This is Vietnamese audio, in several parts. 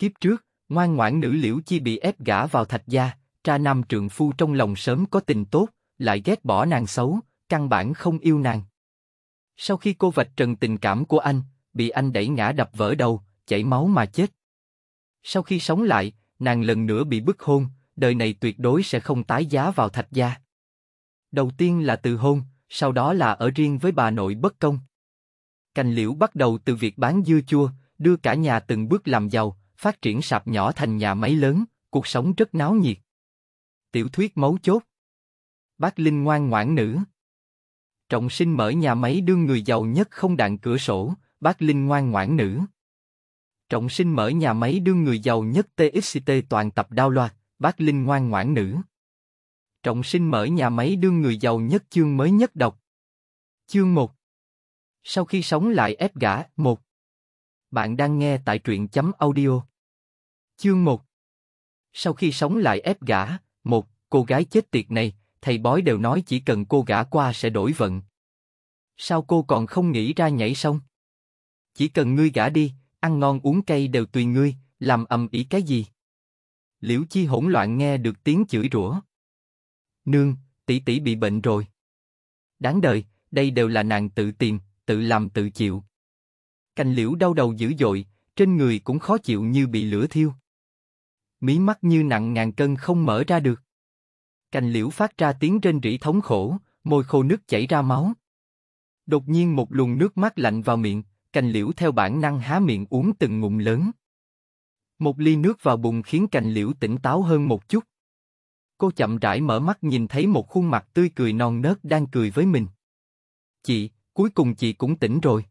Kiếp trước, ngoan ngoãn nữ liễu chi bị ép gả vào thạch gia, cha nam trượng phu trong lòng sớm có tình tốt, lại ghét bỏ nàng xấu, căn bản không yêu nàng. Sau khi cô vạch trần tình cảm của anh, bị anh đẩy ngã đập vỡ đầu, chảy máu mà chết. Sau khi sống lại, nàng lần nữa bị bức hôn, đời này tuyệt đối sẽ không tái giá vào thạch gia. Đầu tiên là từ hôn, sau đó là ở riêng với bà nội bất công. Cành liễu bắt đầu từ việc bán dưa chua, đưa cả nhà từng bước làm giàu, phát triển sạp nhỏ thành nhà máy lớn, cuộc sống rất náo nhiệt. Tiểu thuyết mấu chốt. Bác Linh ngoan ngoãn nữ. Trọng sinh mở nhà máy đương người giàu nhất không đạn cửa sổ, bác Linh ngoan ngoãn nữ. Trọng sinh mở nhà máy đương người giàu nhất TXT toàn tập đao loạt, bác Linh ngoan ngoãn nữ. Trọng sinh mở nhà máy đương người giàu nhất chương mới nhất đọc. Chương 1 Sau khi sống lại ép gã, 1 Bạn đang nghe tại truyện chấm audio. Chương 1 Sau khi sống lại ép gã, một, cô gái chết tiệt này, thầy bói đều nói chỉ cần cô gã qua sẽ đổi vận. Sao cô còn không nghĩ ra nhảy sông Chỉ cần ngươi gã đi, ăn ngon uống cay đều tùy ngươi, làm ầm ĩ cái gì? Liễu Chi hỗn loạn nghe được tiếng chửi rủa. Nương, tỷ tỷ bị bệnh rồi. Đáng đời, đây đều là nàng tự tìm, tự làm tự chịu. Cành liễu đau đầu dữ dội, trên người cũng khó chịu như bị lửa thiêu mí mắt như nặng ngàn cân không mở ra được. Cành liễu phát ra tiếng rên rỉ thống khổ, môi khô nước chảy ra máu. Đột nhiên một luồng nước mắt lạnh vào miệng, cành liễu theo bản năng há miệng uống từng ngụm lớn. Một ly nước vào bụng khiến cành liễu tỉnh táo hơn một chút. Cô chậm rãi mở mắt nhìn thấy một khuôn mặt tươi cười non nớt đang cười với mình. Chị, cuối cùng chị cũng tỉnh rồi.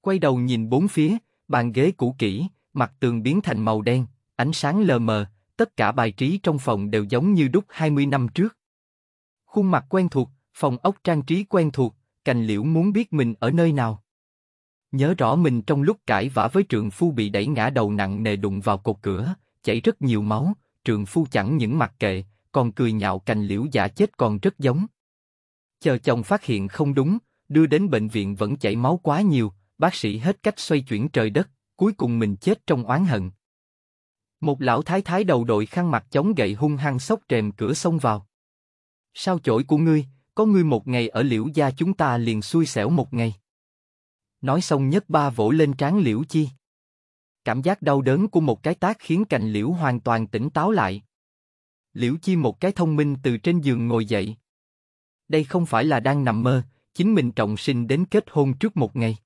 Quay đầu nhìn bốn phía, bàn ghế cũ kỹ, mặt tường biến thành màu đen, ánh sáng lờ mờ, tất cả bài trí trong phòng đều giống như đúc 20 năm trước. Khuôn mặt quen thuộc, phòng ốc trang trí quen thuộc, cành liễu muốn biết mình ở nơi nào. Nhớ rõ mình trong lúc cãi vã với trường phu bị đẩy ngã đầu nặng nề đụng vào cột cửa, chảy rất nhiều máu, trường phu chẳng những mặt kệ, còn cười nhạo cành liễu giả chết còn rất giống. Chờ chồng phát hiện không đúng, đưa đến bệnh viện vẫn chảy máu quá nhiều, bác sĩ hết cách xoay chuyển trời đất, cuối cùng mình chết trong oán hận. Một lão thái thái đầu đội khăn mặt chống gậy hung hăng sốc rèm cửa xông vào. Sao chổi của ngươi, có ngươi một ngày ở liễu gia chúng ta liền xui xẻo một ngày. Nói xong nhất ba vỗ lên trán liễu chi. Cảm giác đau đớn của một cái tác khiến cành liễu hoàn toàn tỉnh táo lại. Liễu chi một cái thông minh từ trên giường ngồi dậy. Đây không phải là đang nằm mơ, chính mình trọng sinh đến kết hôn trước một ngày.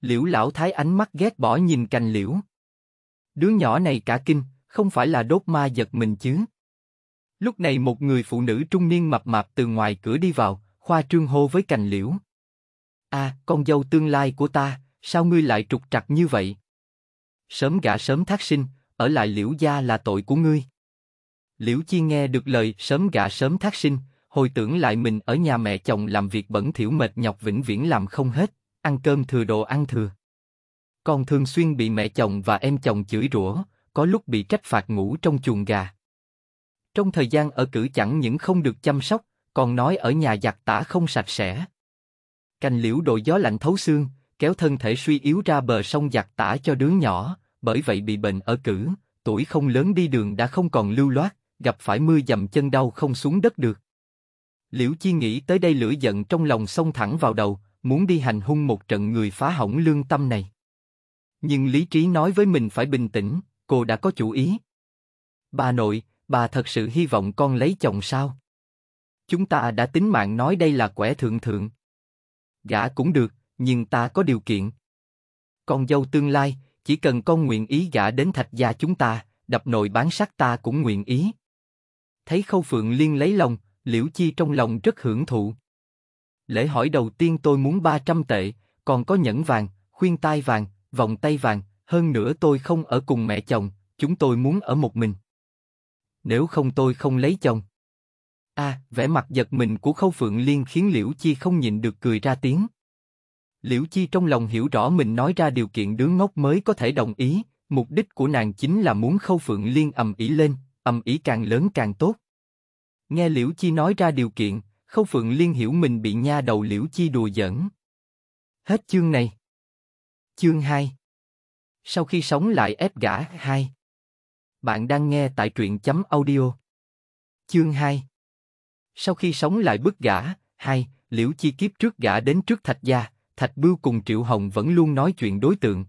Liễu lão thái ánh mắt ghét bỏ nhìn cành liễu. Đứa nhỏ này cả kinh, không phải là đốt ma giật mình chứ. Lúc này một người phụ nữ trung niên mập mạp từ ngoài cửa đi vào, khoa trương hô với cành liễu. a à, con dâu tương lai của ta, sao ngươi lại trục trặc như vậy? Sớm gả sớm thác sinh, ở lại liễu gia là tội của ngươi. Liễu Chi nghe được lời sớm gả sớm thác sinh, hồi tưởng lại mình ở nhà mẹ chồng làm việc bẩn thỉu mệt nhọc vĩnh viễn làm không hết, ăn cơm thừa đồ ăn thừa. Con thường xuyên bị mẹ chồng và em chồng chửi rủa, có lúc bị trách phạt ngủ trong chuồng gà. Trong thời gian ở cử chẳng những không được chăm sóc, còn nói ở nhà giặt tả không sạch sẽ. Cành liễu đội gió lạnh thấu xương, kéo thân thể suy yếu ra bờ sông giặt tả cho đứa nhỏ, bởi vậy bị bệnh ở cử, tuổi không lớn đi đường đã không còn lưu loát, gặp phải mưa dầm chân đau không xuống đất được. Liễu Chi nghĩ tới đây lửa giận trong lòng sông thẳng vào đầu, muốn đi hành hung một trận người phá hỏng lương tâm này. Nhưng lý trí nói với mình phải bình tĩnh, cô đã có chủ ý. Bà nội, bà thật sự hy vọng con lấy chồng sao? Chúng ta đã tính mạng nói đây là quẻ thượng thượng. Gã cũng được, nhưng ta có điều kiện. Con dâu tương lai, chỉ cần con nguyện ý gả đến thạch gia chúng ta, đập nồi bán sắt ta cũng nguyện ý. Thấy Khâu Phượng Liên lấy lòng, Liễu Chi trong lòng rất hưởng thụ. Lễ hỏi đầu tiên tôi muốn 300 tệ, còn có nhẫn vàng, khuyên tai vàng, vòng tay vàng, hơn nữa tôi không ở cùng mẹ chồng, chúng tôi muốn ở một mình. Nếu không tôi không lấy chồng. A, à, vẻ mặt giật mình của Khâu Phượng Liên khiến Liễu Chi không nhịn được cười ra tiếng. Liễu Chi trong lòng hiểu rõ mình nói ra điều kiện đứa ngốc mới có thể đồng ý, mục đích của nàng chính là muốn Khâu Phượng Liên ầm ĩ lên, ầm ĩ càng lớn càng tốt. Nghe Liễu Chi nói ra điều kiện, Khâu Phượng Liên hiểu mình bị nha đầu Liễu Chi đùa giỡn. Hết chương này. Chương 2 Sau khi sống lại ép gã 2 Bạn đang nghe tại truyện chấm audio Chương 2 Sau khi sống lại bức gã 2 Liễu Chi kiếp trước gã đến trước Thạch Gia Thạch Bưu cùng Triệu Hồng vẫn luôn nói chuyện đối tượng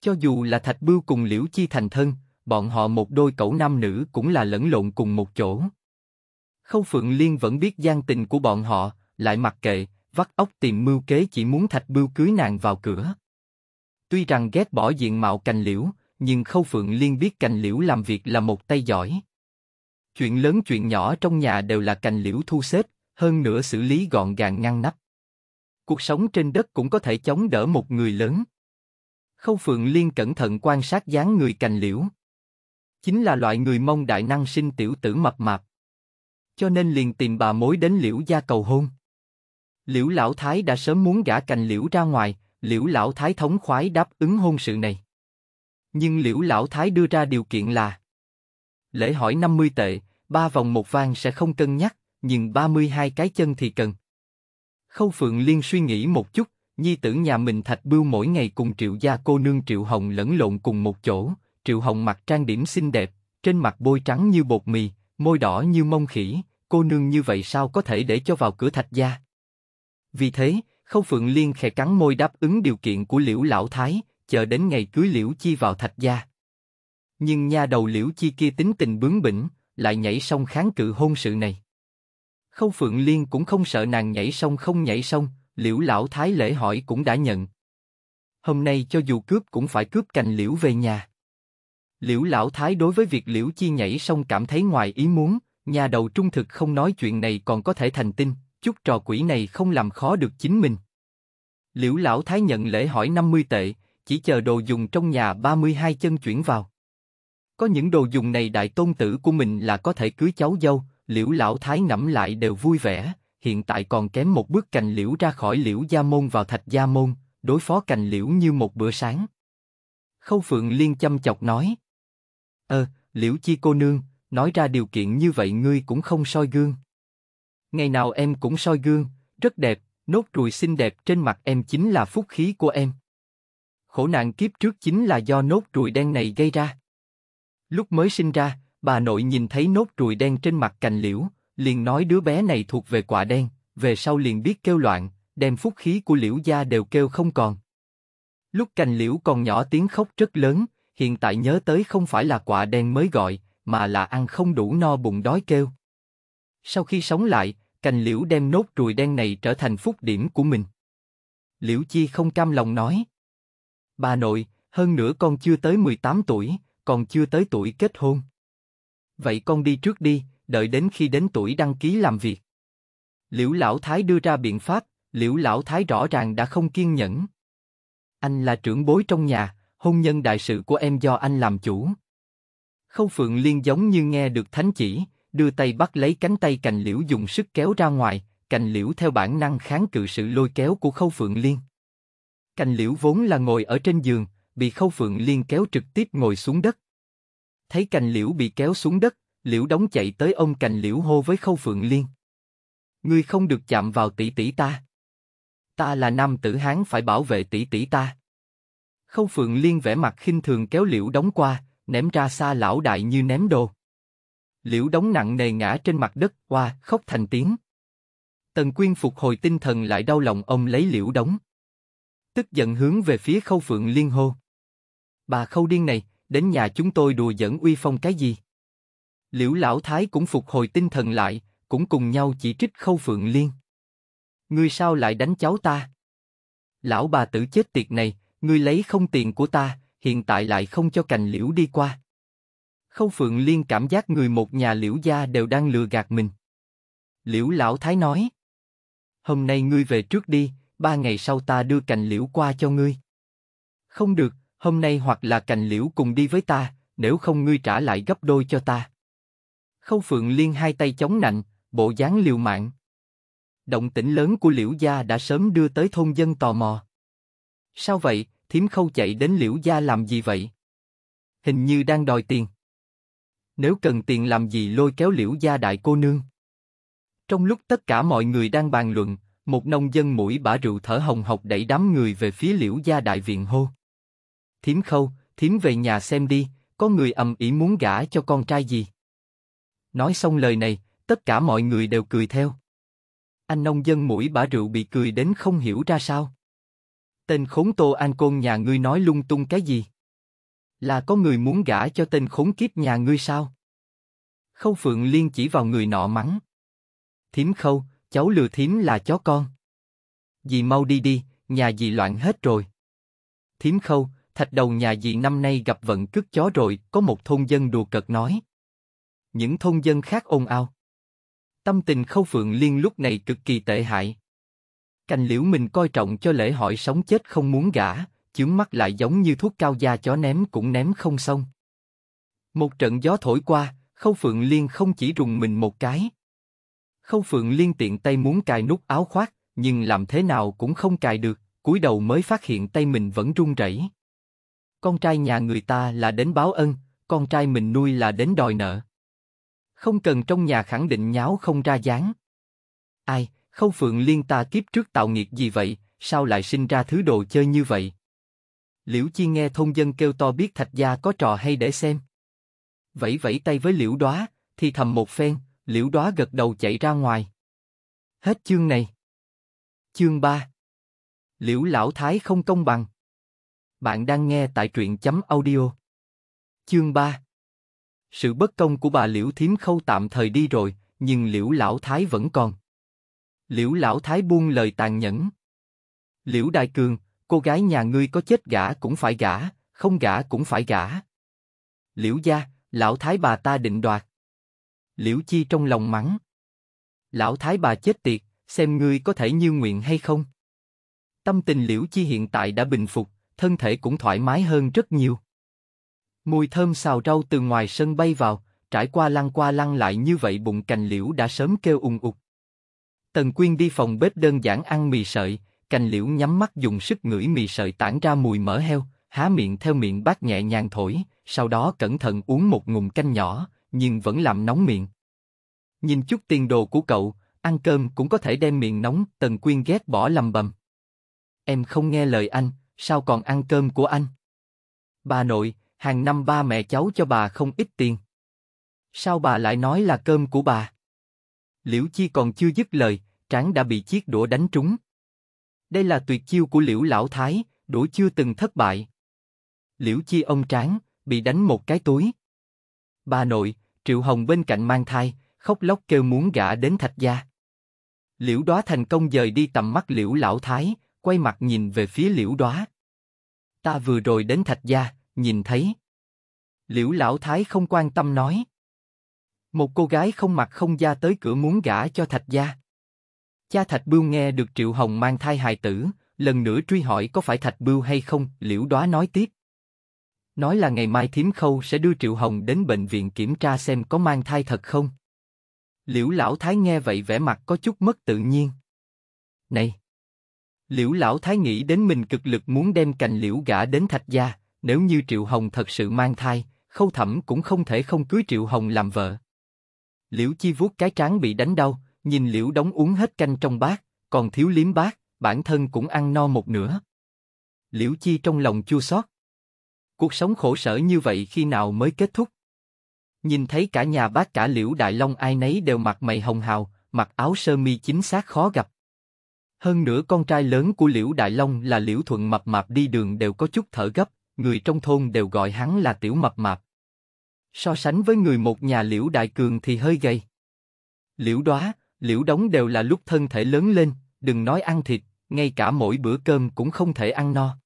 Cho dù là Thạch Bưu cùng Liễu Chi thành thân Bọn họ một đôi cẩu nam nữ cũng là lẫn lộn cùng một chỗ Khâu Phượng Liên vẫn biết gian tình của bọn họ Lại mặc kệ, vắt óc tìm mưu kế chỉ muốn Thạch Bưu cưới nàng vào cửa Tuy rằng ghét bỏ diện mạo cành liễu, nhưng Khâu Phượng Liên biết cành liễu làm việc là một tay giỏi. Chuyện lớn chuyện nhỏ trong nhà đều là cành liễu thu xếp, hơn nữa xử lý gọn gàng ngăn nắp. Cuộc sống trên đất cũng có thể chống đỡ một người lớn. Khâu Phượng Liên cẩn thận quan sát dáng người cành liễu. Chính là loại người mông đại năng sinh tiểu tử mập mạp. Cho nên liền tìm bà mối đến liễu gia cầu hôn. Liễu lão thái đã sớm muốn gả cành liễu ra ngoài, Liễu lão thái thống khoái đáp ứng hôn sự này. Nhưng liễu lão thái đưa ra điều kiện là Lễ hỏi 50 tệ, ba vòng một vang sẽ không cân nhắc, nhưng 32 cái chân thì cần. Khâu Phượng Liên suy nghĩ một chút, nhi tử nhà mình thạch bưu mỗi ngày cùng triệu gia cô nương triệu hồng lẫn lộn cùng một chỗ, triệu hồng mặt trang điểm xinh đẹp, trên mặt bôi trắng như bột mì, môi đỏ như mông khỉ, cô nương như vậy sao có thể để cho vào cửa thạch gia? Vì thế, Khâu Phượng Liên khẽ cắn môi đáp ứng điều kiện của Liễu Lão Thái, chờ đến ngày cưới Liễu Chi vào Thạch gia. Nhưng nha đầu Liễu Chi kia tính tình bướng bỉnh, lại nhảy sông kháng cự hôn sự này. Khâu Phượng Liên cũng không sợ nàng nhảy sông không nhảy sông, Liễu Lão Thái lễ hỏi cũng đã nhận. Hôm nay cho dù cướp cũng phải cướp cành Liễu về nhà. Liễu Lão Thái đối với việc Liễu Chi nhảy sông cảm thấy ngoài ý muốn, nha đầu trung thực không nói chuyện này còn có thể thành tin, chút trò quỷ này không làm khó được chính mình. Liễu lão thái nhận lễ hỏi 50 tệ, chỉ chờ đồ dùng trong nhà 32 chân chuyển vào. Có những đồ dùng này đại tôn tử của mình là có thể cưới cháu dâu, liễu lão thái ngẫm lại đều vui vẻ, hiện tại còn kém một bước cành liễu ra khỏi liễu gia môn vào thạch gia môn, đối phó cành liễu như một bữa sáng. Khâu Phượng Liên chăm chọc nói. "Ơ, ờ, liễu chi cô nương, nói ra điều kiện như vậy ngươi cũng không soi gương. Ngày nào em cũng soi gương, rất đẹp, nốt ruồi xinh đẹp trên mặt em chính là phúc khí của em. Khổ nạn kiếp trước chính là do nốt ruồi đen này gây ra. Lúc mới sinh ra, bà nội nhìn thấy nốt ruồi đen trên mặt cành liễu, liền nói đứa bé này thuộc về quả đen, về sau liền biết kêu loạn, đem phúc khí của liễu gia đều kêu không còn. Lúc cành liễu còn nhỏ tiếng khóc rất lớn, hiện tại nhớ tới không phải là quả đen mới gọi, mà là ăn không đủ no bụng đói kêu. Sau khi sống lại, cành liễu đem nốt ruồi đen này trở thành phúc điểm của mình. Liễu Chi không cam lòng nói. Bà nội, hơn nữa con chưa tới 18 tuổi, còn chưa tới tuổi kết hôn. Vậy con đi trước đi, đợi đến khi đến tuổi đăng ký làm việc. Liễu Lão Thái đưa ra biện pháp, Liễu Lão Thái rõ ràng đã không kiên nhẫn. Anh là trưởng bối trong nhà, hôn nhân đại sự của em do anh làm chủ. Khâu Phượng Liên giống như nghe được thánh chỉ, đưa tay bắt lấy cánh tay cành liễu dùng sức kéo ra ngoài, cành liễu theo bản năng kháng cự sự lôi kéo của Khâu Phượng Liên. Cành liễu vốn là ngồi ở trên giường, bị Khâu Phượng Liên kéo trực tiếp ngồi xuống đất. Thấy cành liễu bị kéo xuống đất, liễu đóng chạy tới ông cành liễu hô với Khâu Phượng Liên. Ngươi không được chạm vào tỷ tỷ ta. Ta là nam tử Hán phải bảo vệ tỷ tỷ ta. Khâu Phượng Liên vẻ mặt khinh thường kéo liễu đóng qua, ném ra xa lão đại như ném đồ liễu đóng nặng nề ngã trên mặt đất, hoa, khóc thành tiếng. Tần Quyên phục hồi tinh thần lại đau lòng ông lấy liễu đóng. Tức giận hướng về phía khâu phượng liên hô. Bà khâu điên này, đến nhà chúng tôi đùa giỡn uy phong cái gì? Liễu lão thái cũng phục hồi tinh thần lại, cũng cùng nhau chỉ trích khâu phượng liên. Ngươi sao lại đánh cháu ta? Lão bà tử chết tiệt này, ngươi lấy không tiền của ta, hiện tại lại không cho cành liễu đi qua. Khâu Phượng Liên cảm giác người một nhà liễu gia đều đang lừa gạt mình. Liễu Lão Thái nói, hôm nay ngươi về trước đi, ba ngày sau ta đưa cành liễu qua cho ngươi. Không được, hôm nay hoặc là cành liễu cùng đi với ta, nếu không ngươi trả lại gấp đôi cho ta. Khâu Phượng Liên hai tay chống nạnh, bộ dáng liều mạng. Động tĩnh lớn của Liễu gia đã sớm đưa tới thôn dân tò mò. Sao vậy, thím khâu chạy đến Liễu gia làm gì vậy? Hình như đang đòi tiền. Nếu cần tiền làm gì lôi kéo liễu gia đại cô nương? Trong lúc tất cả mọi người đang bàn luận, một nông dân mũi bả rượu thở hồng hộc đẩy đám người về phía liễu gia đại viện hô. Thiếm khâu, thiếm về nhà xem đi, có người ầm ĩ muốn gả cho con trai gì. Nói xong lời này, tất cả mọi người đều cười theo. Anh nông dân mũi bả rượu bị cười đến không hiểu ra sao. Tên khốn Tô An Côn nhà ngươi nói lung tung cái gì? Là có người muốn gả cho tên khốn kiếp nhà ngươi sao? Khâu Phượng Liên chỉ vào người nọ mắng. Thím Khâu, cháu lừa thím là chó con. Dì mau đi đi, nhà dì loạn hết rồi. Thím Khâu, thạch đầu nhà dì năm nay gặp vận cướp chó rồi, có một thôn dân đùa cợt nói. Những thôn dân khác ồn ào. Tâm tình Khâu Phượng Liên lúc này cực kỳ tệ hại. Cành liễu mình coi trọng cho lễ hỏi sống chết không muốn gả, chướng mắt lại giống như thuốc cao da chó ném cũng ném không xong. Một trận gió thổi qua, Khâu Phượng Liên không chỉ rùng mình một cái. Khâu Phượng Liên tiện tay muốn cài nút áo khoác, nhưng làm thế nào cũng không cài được, cúi đầu mới phát hiện tay mình vẫn run rẩy. Con trai nhà người ta là đến báo ân, con trai mình nuôi là đến đòi nợ. Không cần trong nhà khẳng định nháo không ra dáng. Ai, Khâu Phượng Liên ta kiếp trước tạo nghiệp gì vậy, sao lại sinh ra thứ đồ chơi như vậy? Liễu Chi nghe thôn dân kêu to biết thạch gia có trò hay để xem. Vẫy vẫy tay với liễu đóa, thì thầm một phen, liễu đóa gật đầu chạy ra ngoài. Hết chương này. Chương 3 Liễu lão thái không công bằng. Bạn đang nghe tại truyện chấm audio. Chương 3 Sự bất công của bà liễu thím khâu tạm thời đi rồi, nhưng liễu lão thái vẫn còn. Liễu lão thái buông lời tàn nhẫn. Liễu đại cường, cô gái nhà ngươi có chết gả cũng phải gả, không gả cũng phải gả. Liễu gia, lão thái bà ta định đoạt. Liễu chi trong lòng mắng. Lão thái bà chết tiệt, xem ngươi có thể như nguyện hay không. Tâm tình Liễu chi hiện tại đã bình phục, thân thể cũng thoải mái hơn rất nhiều. Mùi thơm xào rau từ ngoài sân bay vào, trải qua lăn qua lăn lại như vậy bụng cành liễu đã sớm kêu ùng ục. Tần Quyên đi phòng bếp đơn giản ăn mì sợi, cành liễu nhắm mắt dùng sức ngửi mì sợi tản ra mùi mỡ heo, há miệng theo miệng bát nhẹ nhàng thổi, sau đó cẩn thận uống một ngụm canh nhỏ, nhưng vẫn làm nóng miệng. Nhìn chút tiền đồ của cậu, ăn cơm cũng có thể đem miệng nóng, Tần Quyên ghét bỏ lầm bầm. Em không nghe lời anh, sao còn ăn cơm của anh? Bà nội, hàng năm ba mẹ cháu cho bà không ít tiền. Sao bà lại nói là cơm của bà? Liễu Chi còn chưa dứt lời, Tráng đã bị chiếc đũa đánh trúng. Đây là tuyệt chiêu của Liễu Lão Thái, đuổi chưa từng thất bại. Liễu Chi ông tráng, bị đánh một cái túi. Bà nội, Triệu Hồng bên cạnh mang thai, khóc lóc kêu muốn gả đến thạch gia. Liễu Đóa thành công dời đi tầm mắt Liễu Lão Thái, quay mặt nhìn về phía Liễu Đóa. Ta vừa rồi đến thạch gia, nhìn thấy. Liễu Lão Thái không quan tâm nói. Một cô gái không mặt không da tới cửa muốn gả cho thạch gia. Cha Thạch Bưu nghe được Triệu Hồng mang thai hài tử, lần nữa truy hỏi có phải Thạch Bưu hay không, Liễu Đóa nói tiếp. Nói là ngày mai Thím Khâu sẽ đưa Triệu Hồng đến bệnh viện kiểm tra xem có mang thai thật không. Liễu Lão Thái nghe vậy vẻ mặt có chút mất tự nhiên. Này! Liễu Lão Thái nghĩ đến mình cực lực muốn đem cành liễu gã đến Thạch Gia, nếu như Triệu Hồng thật sự mang thai, khâu thẩm cũng không thể không cưới Triệu Hồng làm vợ. Liễu Chi vuốt cái trán bị đánh đau, Nhìn liễu đóng uống hết canh trong bát, còn thiếu liếm bát, bản thân cũng ăn no một nửa. Liễu Chi trong lòng chua xót. Cuộc sống khổ sở như vậy khi nào mới kết thúc? Nhìn thấy cả nhà bác cả Liễu Đại Long ai nấy đều mặt mày hồng hào, mặc áo sơ mi chính xác khó gặp. Hơn nữa con trai lớn của Liễu Đại Long là Liễu Thuận Mập Mạp đi đường đều có chút thở gấp, người trong thôn đều gọi hắn là Tiểu Mập Mạp. So sánh với người một nhà Liễu Đại Cường thì hơi gầy. Liễu Đóa, liễu đóng đều là lúc thân thể lớn lên, đừng nói ăn thịt, ngay cả mỗi bữa cơm cũng không thể ăn no.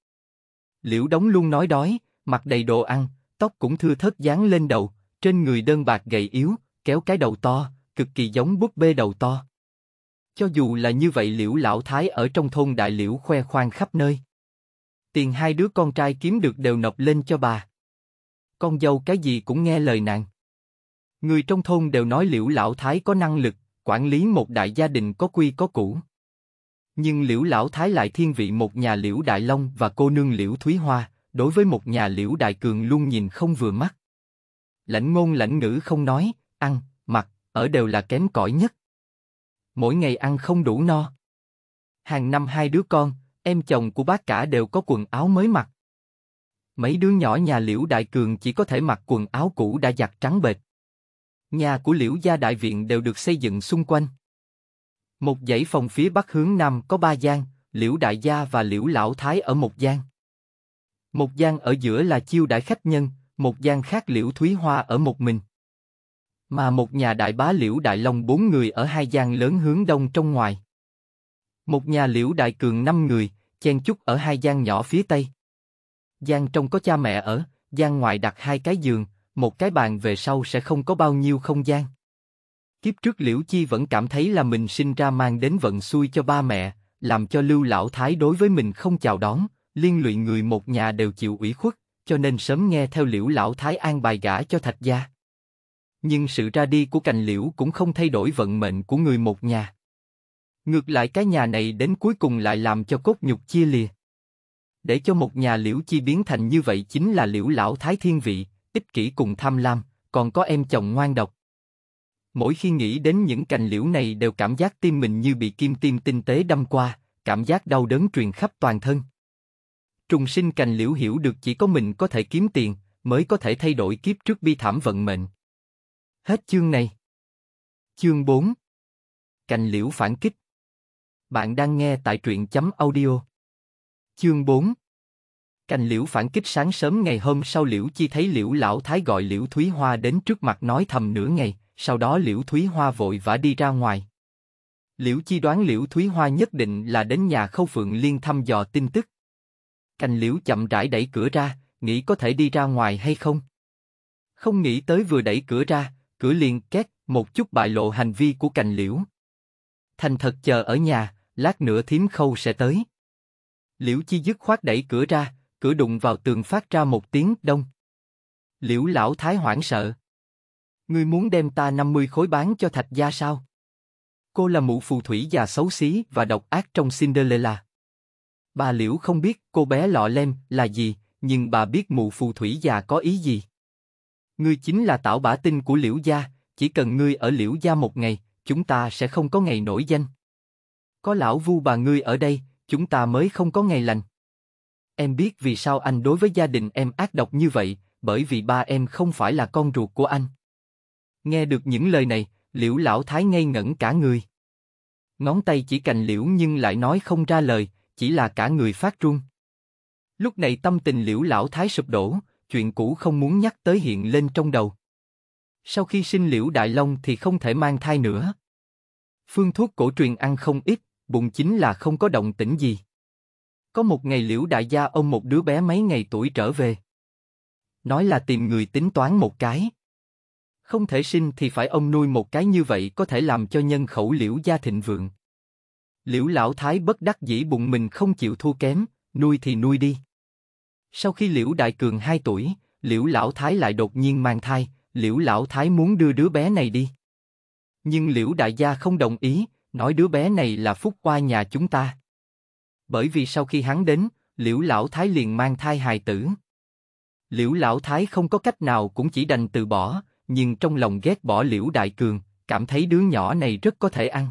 Liễu đóng luôn nói đói, mặt đầy đồ ăn, tóc cũng thưa thớt dán lên đầu, trên người đơn bạc gầy yếu, kéo cái đầu to, cực kỳ giống búp bê đầu to. Cho dù là như vậy liễu lão thái ở trong thôn đại liễu khoe khoang khắp nơi. Tiền hai đứa con trai kiếm được đều nộp lên cho bà. Con dâu cái gì cũng nghe lời nàng. Người trong thôn đều nói liễu lão thái có năng lực, quản lý một đại gia đình có quy có cũ. Nhưng Liễu Lão Thái lại thiên vị một nhà Liễu Đại Long và cô nương Liễu Thúy Hoa, đối với một nhà Liễu Đại Cường luôn nhìn không vừa mắt. Lãnh ngôn lãnh ngữ không nói, ăn, mặc, ở đều là kém cỏi nhất. Mỗi ngày ăn không đủ no. Hàng năm hai đứa con, em chồng của bác cả đều có quần áo mới mặc. Mấy đứa nhỏ nhà Liễu Đại Cường chỉ có thể mặc quần áo cũ đã giặt trắng bệt. Nhà của Liễu gia đại viện đều được xây dựng xung quanh. Một dãy phòng phía bắc hướng nam có ba gian, Liễu đại gia và Liễu lão thái ở một gian. Một gian ở giữa là chiêu đại khách nhân, một gian khác Liễu Thúy Hoa ở một mình. Mà một nhà đại bá Liễu Đại Long bốn người ở hai gian lớn hướng đông trong ngoài. Một nhà Liễu Đại Cường năm người, chen chúc ở hai gian nhỏ phía tây. Gian trong có cha mẹ ở, gian ngoài đặt hai cái giường, một cái bàn về sau sẽ không có bao nhiêu không gian. Kiếp trước Liễu Chi vẫn cảm thấy là mình sinh ra mang đến vận xui cho ba mẹ, làm cho Lưu Lão Thái đối với mình không chào đón, liên lụy người một nhà đều chịu ủy khuất, cho nên sớm nghe theo Liễu Lão Thái an bài gả cho Thạch Gia. Nhưng sự ra đi của cành liễu cũng không thay đổi vận mệnh của người một nhà. Ngược lại cái nhà này đến cuối cùng lại làm cho cốt nhục chia lìa. Để cho một nhà liễu chi biến thành như vậy chính là liễu lão thái thiên vị, ích kỷ cùng tham lam, còn có em chồng ngoan độc. Mỗi khi nghĩ đến những cành liễu này đều cảm giác tim mình như bị kim tiêm tinh tế đâm qua, cảm giác đau đớn truyền khắp toàn thân. Trùng sinh cành liễu hiểu được chỉ có mình có thể kiếm tiền, mới có thể thay đổi kiếp trước bi thảm vận mệnh. Hết chương này. Chương 4 Cành liễu phản kích Bạn đang nghe tại truyện chấm audio. Chương 4 Cành liễu phản kích sáng sớm ngày hôm sau liễu chi thấy liễu lão thái gọi liễu Thúy Hoa đến trước mặt nói thầm nửa ngày, sau đó liễu Thúy Hoa vội vã đi ra ngoài. Liễu chi đoán liễu Thúy Hoa nhất định là đến nhà khâu phượng liên thăm dò tin tức. Cành liễu chậm rãi đẩy cửa ra, nghĩ có thể đi ra ngoài hay không. Không nghĩ tới vừa đẩy cửa ra, cửa liền két, một chút bại lộ hành vi của cành liễu. Thành thật chờ ở nhà, lát nữa thím khâu sẽ tới. Liễu chi dứt khoát đẩy cửa ra, cửa đụng vào tường phát ra một tiếng đông. Liễu lão thái hoảng sợ. Ngươi muốn đem ta 50 khối bán cho thạch gia sao? Cô là mụ phù thủy già xấu xí và độc ác trong Cinderella. Bà Liễu không biết cô bé lọ lem là gì, nhưng bà biết mụ phù thủy già có ý gì. Ngươi chính là tạo bả tinh của Liễu gia, chỉ cần ngươi ở Liễu gia một ngày, chúng ta sẽ không có ngày nổi danh. Có lão vu bà ngươi ở đây, chúng ta mới không có ngày lành. Em biết vì sao anh đối với gia đình em ác độc như vậy, bởi vì ba em không phải là con ruột của anh. Nghe được những lời này, liễu lão thái ngây ngẩn cả người. Ngón tay chỉ cành liễu nhưng lại nói không ra lời, chỉ là cả người phát run. Lúc này tâm tình liễu lão thái sụp đổ, chuyện cũ không muốn nhắc tới hiện lên trong đầu. Sau khi sinh liễu đại long thì không thể mang thai nữa. Phương thuốc cổ truyền ăn không ít, bụng chính là không có động tĩnh gì. Có một ngày liễu đại gia ông một đứa bé mấy ngày tuổi trở về. Nói là tìm người tính toán một cái. Không thể sinh thì phải ông nuôi một cái như vậy có thể làm cho nhân khẩu liễu gia thịnh vượng. Liễu lão thái bất đắc dĩ bụng mình không chịu thua kém, nuôi thì nuôi đi. Sau khi liễu đại cường 2 tuổi, liễu lão thái lại đột nhiên mang thai, liễu lão thái muốn đưa đứa bé này đi. Nhưng liễu đại gia không đồng ý, nói đứa bé này là phúc qua nhà chúng ta bởi vì sau khi hắn đến, Liễu Lão Thái liền mang thai hài tử. Liễu Lão Thái không có cách nào cũng chỉ đành từ bỏ, nhưng trong lòng ghét bỏ Liễu Đại Cường, cảm thấy đứa nhỏ này rất có thể ăn.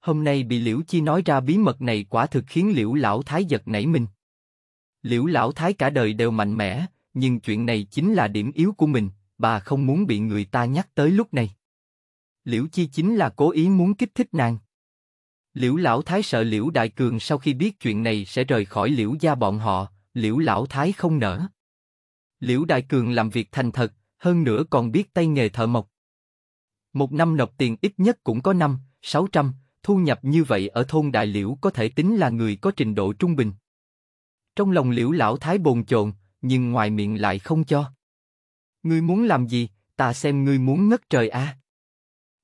Hôm nay bị Liễu Chi nói ra bí mật này quả thực khiến Liễu Lão Thái giật nảy mình. Liễu Lão Thái cả đời đều mạnh mẽ, nhưng chuyện này chính là điểm yếu của mình, bà không muốn bị người ta nhắc tới lúc này. Liễu Chi chính là cố ý muốn kích thích nàng. Liễu Lão Thái sợ Liễu Đại Cường sau khi biết chuyện này sẽ rời khỏi Liễu gia bọn họ, Liễu Lão Thái không nỡ. Liễu Đại Cường làm việc thành thật, hơn nữa còn biết tay nghề thợ mộc. Một năm nộp tiền ít nhất cũng có năm, sáu trăm, thu nhập như vậy ở thôn Đại Liễu có thể tính là người có trình độ trung bình. Trong lòng Liễu Lão Thái bồn chồn, nhưng ngoài miệng lại không cho. Ngươi muốn làm gì, ta xem ngươi muốn ngất trời à.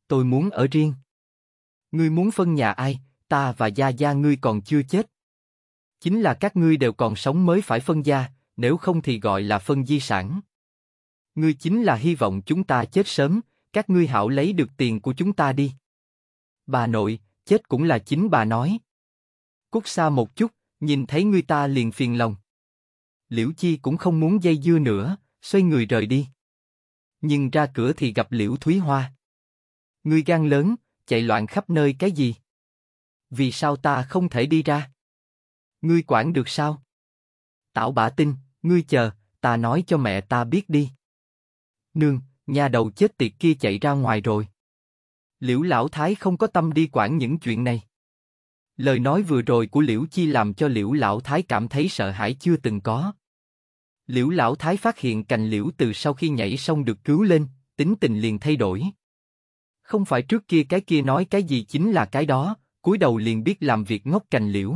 Tôi muốn ở riêng. Ngươi muốn phân nhà ai, ta và gia gia ngươi còn chưa chết. Chính là các ngươi đều còn sống mới phải phân gia, nếu không thì gọi là phân di sản. Ngươi chính là hy vọng chúng ta chết sớm, các ngươi hảo lấy được tiền của chúng ta đi. Bà nội, chết cũng là chính bà nói. Cút xa một chút, nhìn thấy ngươi ta liền phiền lòng. Liễu Chi cũng không muốn dây dưa nữa, xoay người rời đi. Nhưng ra cửa thì gặp Liễu Thúy Hoa. Ngươi gan lớn, chạy loạn khắp nơi cái gì? Vì sao ta không thể đi ra? Ngươi quản được sao? Tảo bả tin, ngươi chờ, ta nói cho mẹ ta biết đi. Nương, nhà đầu chết tiệt kia chạy ra ngoài rồi. Liễu lão thái không có tâm đi quản những chuyện này. Lời nói vừa rồi của Liễu Chi làm cho Liễu lão thái cảm thấy sợ hãi chưa từng có. Liễu lão thái phát hiện cành liễu từ sau khi nhảy sông được cứu lên, tính tình liền thay đổi. Không phải trước kia cái kia nói cái gì chính là cái đó, cúi đầu liền biết làm việc ngốc cành liễu.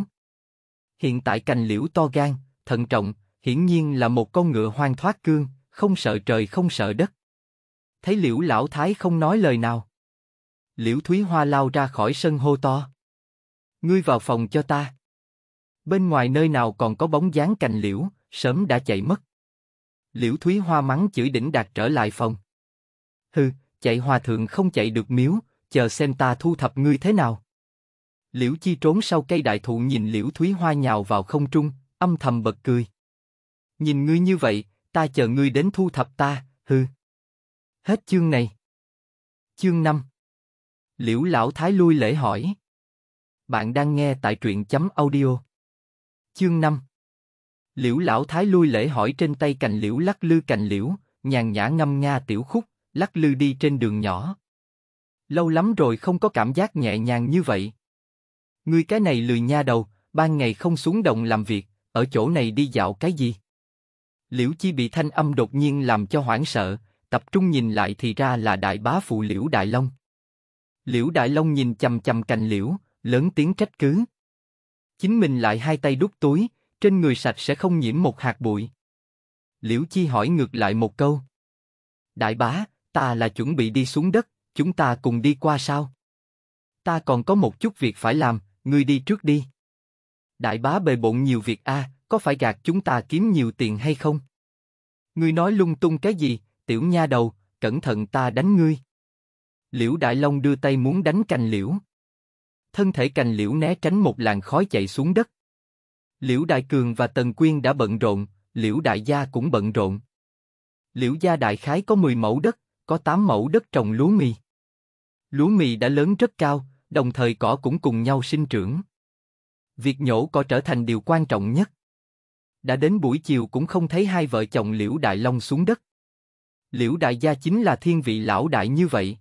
Hiện tại cành liễu to gan, thận trọng, hiển nhiên là một con ngựa hoang thoát cương, không sợ trời không sợ đất. Thấy liễu lão thái không nói lời nào. Liễu Thúy Hoa lao ra khỏi sân hô to. Ngươi vào phòng cho ta. Bên ngoài nơi nào còn có bóng dáng cành liễu, sớm đã chạy mất. Liễu Thúy Hoa mắng chửi đỉnh đạt trở lại phòng. Hừ, chạy hòa thượng không chạy được miếu, chờ xem ta thu thập ngươi thế nào. Liễu Chi trốn sau cây đại thụ nhìn Liễu Thúy Hoa nhào vào không trung, âm thầm bật cười. Nhìn ngươi như vậy, ta chờ ngươi đến thu thập ta, hư Hết chương này. Chương 5 Liễu Lão Thái lui lễ hỏi. Bạn đang nghe tại truyện chấm audio. Chương 5 Liễu Lão Thái lui lễ hỏi trên tay cành liễu lắc lư cành liễu, nhàn nhã ngâm nga tiểu khúc, lắc lư đi trên đường nhỏ. Lâu lắm rồi không có cảm giác nhẹ nhàng như vậy. người cái này lười nha đầu, ban ngày không xuống đồng làm việc, ở chỗ này đi dạo cái gì? Liễu Chi bị thanh âm đột nhiên làm cho hoảng sợ, tập trung nhìn lại thì ra là đại bá phụ Liễu Đại Long. Liễu Đại Long nhìn chầm chầm cành liễu, lớn tiếng trách cứ. Chính mình lại hai tay đút túi, trên người sạch sẽ không nhiễm một hạt bụi. Liễu Chi hỏi ngược lại một câu. Đại bá, Ta là chuẩn bị đi xuống đất, chúng ta cùng đi qua sao? Ta còn có một chút việc phải làm, ngươi đi trước đi. Đại bá bề bộn nhiều việc a, à, có phải gạt chúng ta kiếm nhiều tiền hay không? Ngươi nói lung tung cái gì, tiểu nha đầu, cẩn thận ta đánh ngươi. Liễu Đại Long đưa tay muốn đánh cành liễu. Thân thể cành liễu né tránh một làn khói chạy xuống đất. Liễu Đại Cường và Tần Quyên đã bận rộn, Liễu Đại Gia cũng bận rộn. Liễu Gia Đại Khái có 10 mẫu đất, có 8 mẫu đất trồng lúa mì. Lúa mì đã lớn rất cao, đồng thời cỏ cũng cùng nhau sinh trưởng. Việc nhổ cỏ trở thành điều quan trọng nhất. Đã đến buổi chiều cũng không thấy hai vợ chồng Liễu Đại Long xuống đất. Liễu Đại gia chính là thiên vị lão đại như vậy.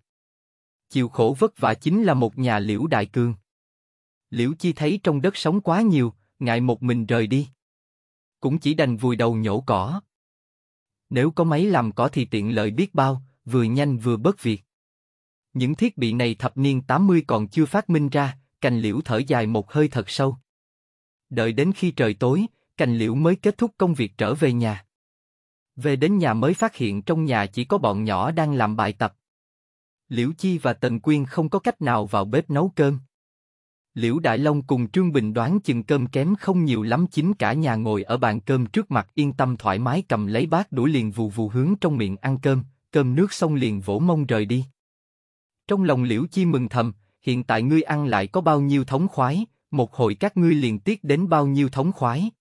Chịu khổ vất vả chính là một nhà Liễu Đại Cương. Liễu Chi thấy trong đất sống quá nhiều, ngại một mình rời đi. Cũng chỉ đành vùi đầu nhổ cỏ. Nếu có máy làm cỏ thì tiện lợi biết bao, vừa nhanh vừa bất việc. Những thiết bị này thập niên 80 còn chưa phát minh ra, cành liễu thở dài một hơi thật sâu. Đợi đến khi trời tối, cành liễu mới kết thúc công việc trở về nhà. Về đến nhà mới phát hiện trong nhà chỉ có bọn nhỏ đang làm bài tập. Liễu Chi và Tần Quyên không có cách nào vào bếp nấu cơm. Liễu Đại Long cùng Trương Bình đoán chừng cơm kém không nhiều lắm chính cả nhà ngồi ở bàn cơm trước mặt yên tâm thoải mái cầm lấy bát đũa liền vù vù hướng trong miệng ăn cơm, cơm nước xong liền vỗ mông rời đi. Trong lòng Liễu Chi mừng thầm, hiện tại ngươi ăn lại có bao nhiêu thống khoái, một hồi các ngươi liền tiết đến bao nhiêu thống khoái.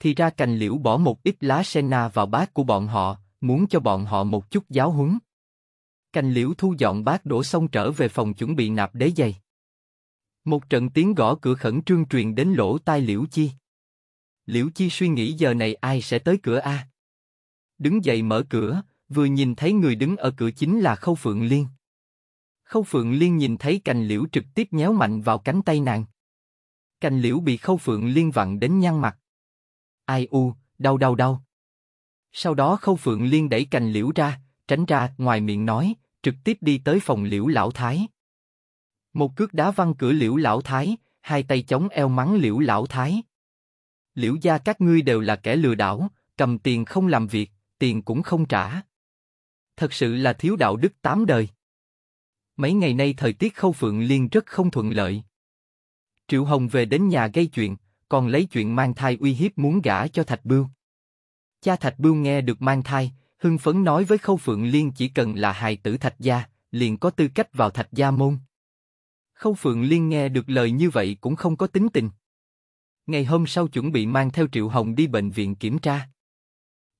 Thì ra cành liễu bỏ một ít lá sena vào bát của bọn họ, muốn cho bọn họ một chút giáo huấn. Cành liễu thu dọn bát đổ xong trở về phòng chuẩn bị nạp đế giày. Một trận tiếng gõ cửa khẩn trương truyền đến lỗ tai liễu chi. Liễu chi suy nghĩ giờ này ai sẽ tới cửa a? Đứng dậy mở cửa, vừa nhìn thấy người đứng ở cửa chính là Khâu Phượng Liên. Khâu Phượng Liên nhìn thấy cành liễu trực tiếp nhéo mạnh vào cánh tay nàng. Cành liễu bị Khâu Phượng Liên vặn đến nhăn mặt. Ai u, đau đau đau. Sau đó Khâu Phượng Liên đẩy cành liễu ra, tránh ra, ngoài miệng nói, trực tiếp đi tới phòng liễu lão thái. Một cước đá văng cửa liễu lão thái, hai tay chống eo mắng liễu lão thái. Liễu gia các ngươi đều là kẻ lừa đảo, cầm tiền không làm việc, tiền cũng không trả thật sự là thiếu đạo đức tám đời. Mấy ngày nay thời tiết khâu phượng liên rất không thuận lợi. Triệu Hồng về đến nhà gây chuyện, còn lấy chuyện mang thai uy hiếp muốn gả cho Thạch Bưu. Cha Thạch Bưu nghe được mang thai, hưng phấn nói với Khâu Phượng Liên chỉ cần là hài tử Thạch gia, liền có tư cách vào Thạch gia môn. Khâu Phượng Liên nghe được lời như vậy cũng không có tính tình. Ngày hôm sau chuẩn bị mang theo Triệu Hồng đi bệnh viện kiểm tra.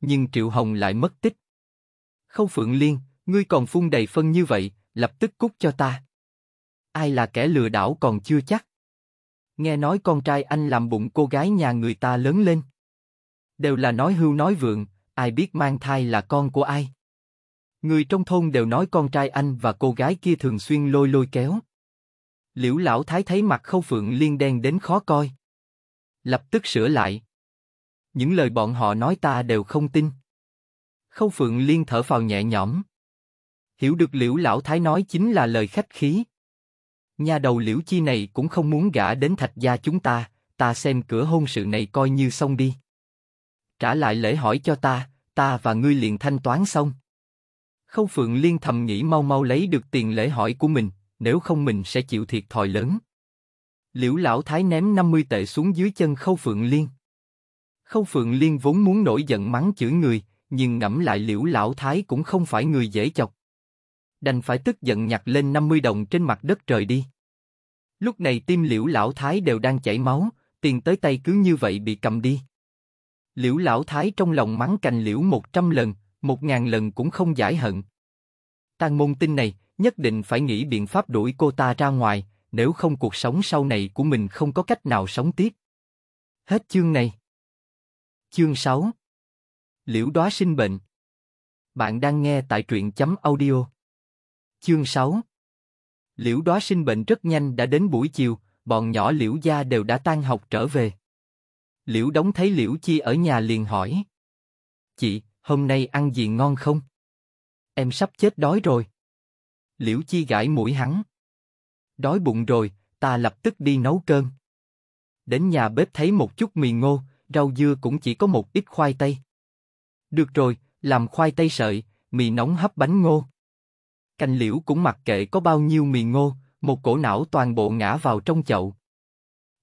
Nhưng Triệu Hồng lại mất tích khâu Phượng Liên, ngươi còn phun đầy phân như vậy, lập tức cút cho ta. Ai là kẻ lừa đảo còn chưa chắc. Nghe nói con trai anh làm bụng cô gái nhà người ta lớn lên. Đều là nói hưu nói vượng, ai biết mang thai là con của ai. Người trong thôn đều nói con trai anh và cô gái kia thường xuyên lôi lôi kéo. Liễu lão thái thấy mặt khâu phượng liên đen đến khó coi. Lập tức sửa lại. Những lời bọn họ nói ta đều không tin. Khâu Phượng Liên thở phào nhẹ nhõm. Hiểu được Liễu Lão Thái nói chính là lời khách khí. Nhà đầu Liễu Chi này cũng không muốn gả đến thạch gia chúng ta, ta xem cửa hôn sự này coi như xong đi. Trả lại lễ hỏi cho ta, ta và ngươi liền thanh toán xong. Khâu Phượng Liên thầm nghĩ mau mau lấy được tiền lễ hỏi của mình, nếu không mình sẽ chịu thiệt thòi lớn. Liễu Lão Thái ném 50 tệ xuống dưới chân Khâu Phượng Liên. Khâu Phượng Liên vốn muốn nổi giận mắng chửi người, nhưng ngẫm lại liễu lão thái cũng không phải người dễ chọc. Đành phải tức giận nhặt lên 50 đồng trên mặt đất trời đi. Lúc này tim liễu lão thái đều đang chảy máu, tiền tới tay cứ như vậy bị cầm đi. Liễu lão thái trong lòng mắng cành liễu 100 lần, 1.000 lần cũng không giải hận. Tang môn tin này, nhất định phải nghĩ biện pháp đuổi cô ta ra ngoài, nếu không cuộc sống sau này của mình không có cách nào sống tiếp. Hết chương này. Chương 6 liễu đóa sinh bệnh. Bạn đang nghe tại truyện chấm audio. Chương 6 Liễu đóa sinh bệnh rất nhanh đã đến buổi chiều, bọn nhỏ liễu gia đều đã tan học trở về. Liễu đóng thấy liễu chi ở nhà liền hỏi. Chị, hôm nay ăn gì ngon không? Em sắp chết đói rồi. Liễu chi gãi mũi hắn. Đói bụng rồi, ta lập tức đi nấu cơm. Đến nhà bếp thấy một chút mì ngô, rau dưa cũng chỉ có một ít khoai tây. Được rồi, làm khoai tây sợi, mì nóng hấp bánh ngô. Cành liễu cũng mặc kệ có bao nhiêu mì ngô, một cổ não toàn bộ ngã vào trong chậu.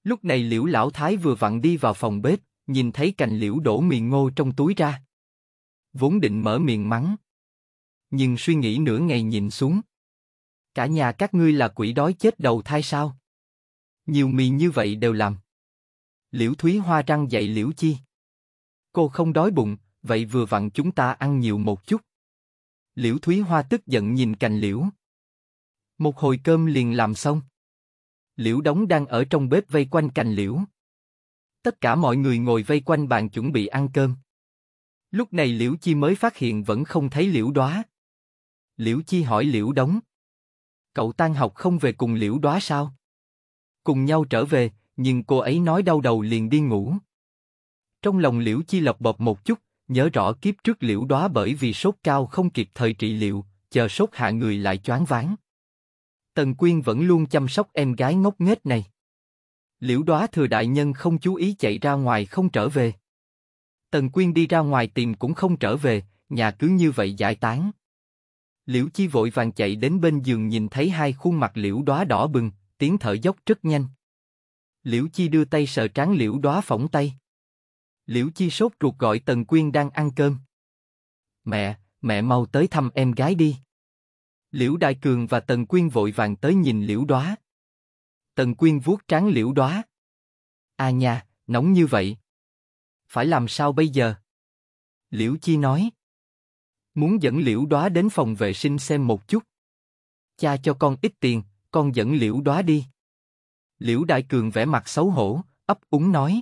Lúc này liễu lão thái vừa vặn đi vào phòng bếp, nhìn thấy cành liễu đổ mì ngô trong túi ra. Vốn định mở miệng mắng. Nhưng suy nghĩ nửa ngày nhìn xuống. Cả nhà các ngươi là quỷ đói chết đầu thai sao? Nhiều mì như vậy đều làm. Liễu Thúy Hoa trăng dạy Liễu Chi. Cô không đói bụng, vậy vừa vặn chúng ta ăn nhiều một chút. Liễu Thúy Hoa tức giận nhìn cành liễu. Một hồi cơm liền làm xong. Liễu đóng đang ở trong bếp vây quanh cành liễu. Tất cả mọi người ngồi vây quanh bàn chuẩn bị ăn cơm. Lúc này Liễu Chi mới phát hiện vẫn không thấy Liễu Đóa. Liễu Chi hỏi Liễu Đống. Cậu tan học không về cùng Liễu Đóa sao? Cùng nhau trở về, nhưng cô ấy nói đau đầu liền đi ngủ. Trong lòng Liễu Chi lọc bọc một chút, nhớ rõ kiếp trước liễu đóa bởi vì sốt cao không kịp thời trị liệu, chờ sốt hạ người lại choáng váng. Tần Quyên vẫn luôn chăm sóc em gái ngốc nghếch này. Liễu đóa thừa đại nhân không chú ý chạy ra ngoài không trở về. Tần Quyên đi ra ngoài tìm cũng không trở về, nhà cứ như vậy giải tán. Liễu Chi vội vàng chạy đến bên giường nhìn thấy hai khuôn mặt Liễu Đóa đỏ bừng, tiếng thở dốc rất nhanh. Liễu Chi đưa tay sờ trán Liễu Đóa phỏng tay. Liễu Chi sốt ruột gọi Tần Quyên đang ăn cơm. Mẹ, mẹ mau tới thăm em gái đi. Liễu Đại Cường và Tần Quyên vội vàng tới nhìn Liễu Đóa. Tần Quyên vuốt trán Liễu Đóa. À nha, nóng như vậy. Phải làm sao bây giờ? Liễu Chi nói. Muốn dẫn Liễu Đóa đến phòng vệ sinh xem một chút. Cha cho con ít tiền, con dẫn Liễu Đóa đi. Liễu Đại Cường vẻ mặt xấu hổ, ấp úng nói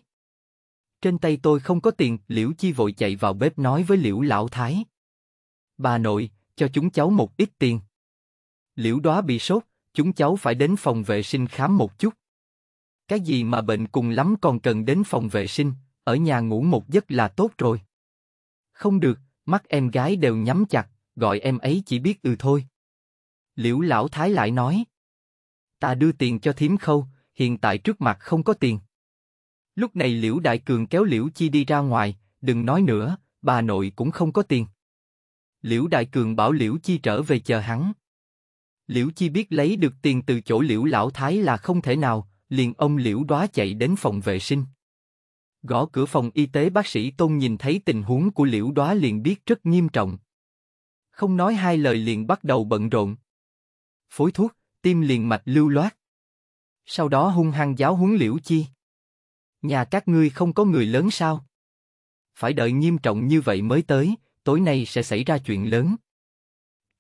trên tay tôi không có tiền, Liễu Chi vội chạy vào bếp nói với Liễu Lão Thái. Bà nội, cho chúng cháu một ít tiền. Liễu đóa bị sốt, chúng cháu phải đến phòng vệ sinh khám một chút. Cái gì mà bệnh cùng lắm còn cần đến phòng vệ sinh, ở nhà ngủ một giấc là tốt rồi. Không được, mắt em gái đều nhắm chặt, gọi em ấy chỉ biết ừ thôi. Liễu lão thái lại nói. Ta đưa tiền cho thím khâu, hiện tại trước mặt không có tiền. Lúc này Liễu Đại Cường kéo Liễu Chi đi ra ngoài, đừng nói nữa, bà nội cũng không có tiền. Liễu Đại Cường bảo Liễu Chi trở về chờ hắn. Liễu Chi biết lấy được tiền từ chỗ Liễu Lão Thái là không thể nào, liền ông Liễu đóa chạy đến phòng vệ sinh. Gõ cửa phòng y tế bác sĩ Tôn nhìn thấy tình huống của Liễu đóa liền biết rất nghiêm trọng. Không nói hai lời liền bắt đầu bận rộn. Phối thuốc, tim liền mạch lưu loát. Sau đó hung hăng giáo huấn Liễu Chi. Nhà các ngươi không có người lớn sao? Phải đợi nghiêm trọng như vậy mới tới, tối nay sẽ xảy ra chuyện lớn.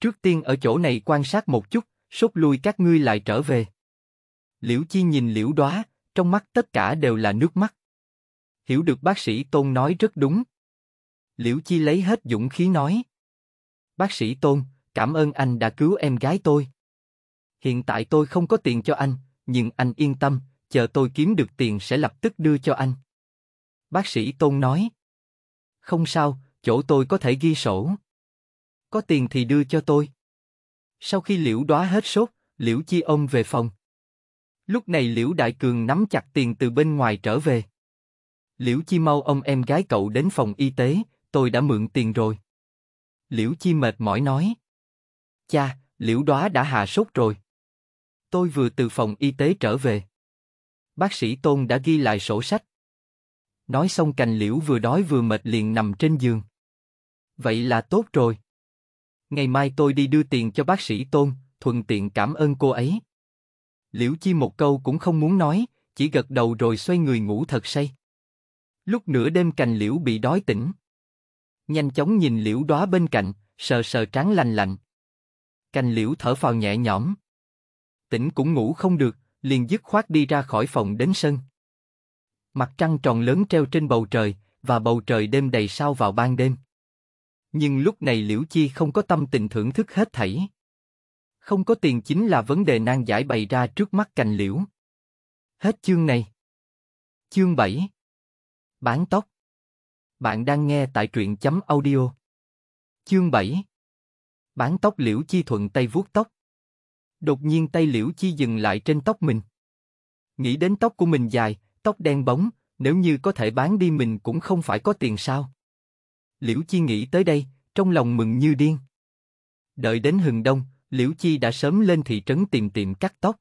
Trước tiên ở chỗ này quan sát một chút, sốt lui các ngươi lại trở về. Liễu Chi nhìn Liễu Đóa, trong mắt tất cả đều là nước mắt. Hiểu được bác sĩ Tôn nói rất đúng. Liễu Chi lấy hết dũng khí nói. Bác sĩ Tôn, cảm ơn anh đã cứu em gái tôi. Hiện tại tôi không có tiền cho anh, nhưng anh yên tâm, chờ tôi kiếm được tiền sẽ lập tức đưa cho anh. Bác sĩ Tôn nói. Không sao, chỗ tôi có thể ghi sổ. Có tiền thì đưa cho tôi. Sau khi liễu đóa hết sốt, liễu chi ôm về phòng. Lúc này liễu đại cường nắm chặt tiền từ bên ngoài trở về. Liễu chi mau ông em gái cậu đến phòng y tế, tôi đã mượn tiền rồi. Liễu chi mệt mỏi nói. Cha, liễu đóa đã hạ sốt rồi. Tôi vừa từ phòng y tế trở về bác sĩ Tôn đã ghi lại sổ sách. Nói xong cành liễu vừa đói vừa mệt liền nằm trên giường. Vậy là tốt rồi. Ngày mai tôi đi đưa tiền cho bác sĩ Tôn, thuận tiện cảm ơn cô ấy. Liễu Chi một câu cũng không muốn nói, chỉ gật đầu rồi xoay người ngủ thật say. Lúc nửa đêm cành liễu bị đói tỉnh. Nhanh chóng nhìn liễu đóa bên cạnh, sờ sờ trắng lành lạnh. Cành liễu thở phào nhẹ nhõm. Tỉnh cũng ngủ không được, liền dứt khoát đi ra khỏi phòng đến sân. Mặt trăng tròn lớn treo trên bầu trời, và bầu trời đêm đầy sao vào ban đêm. Nhưng lúc này Liễu Chi không có tâm tình thưởng thức hết thảy. Không có tiền chính là vấn đề nan giải bày ra trước mắt cành liễu. Hết chương này. Chương 7 Bán tóc Bạn đang nghe tại truyện chấm audio. Chương 7 Bán tóc Liễu Chi thuận tay vuốt tóc, Đột nhiên tay Liễu Chi dừng lại trên tóc mình. Nghĩ đến tóc của mình dài, tóc đen bóng, nếu như có thể bán đi mình cũng không phải có tiền sao. Liễu Chi nghĩ tới đây, trong lòng mừng như điên. Đợi đến hừng đông, Liễu Chi đã sớm lên thị trấn tìm tìm cắt tóc.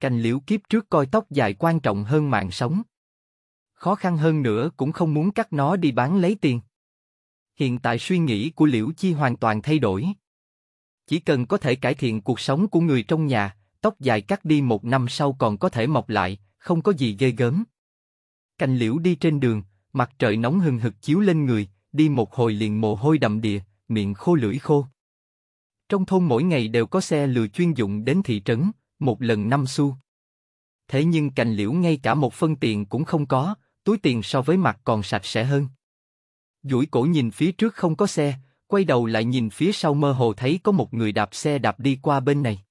Cành liễu kiếp trước coi tóc dài quan trọng hơn mạng sống. Khó khăn hơn nữa cũng không muốn cắt nó đi bán lấy tiền. Hiện tại suy nghĩ của Liễu Chi hoàn toàn thay đổi. Chỉ cần có thể cải thiện cuộc sống của người trong nhà, tóc dài cắt đi một năm sau còn có thể mọc lại, không có gì ghê gớm. Cành liễu đi trên đường, mặt trời nóng hừng hực chiếu lên người, đi một hồi liền mồ hôi đầm đìa, miệng khô lưỡi khô. Trong thôn mỗi ngày đều có xe lừa chuyên dụng đến thị trấn, một lần năm xu. Thế nhưng cành liễu ngay cả một phân tiền cũng không có, túi tiền so với mặt còn sạch sẽ hơn. Duỗi cổ nhìn phía trước không có xe, quay đầu lại nhìn phía sau mơ hồ thấy có một người đạp xe đạp đi qua bên này.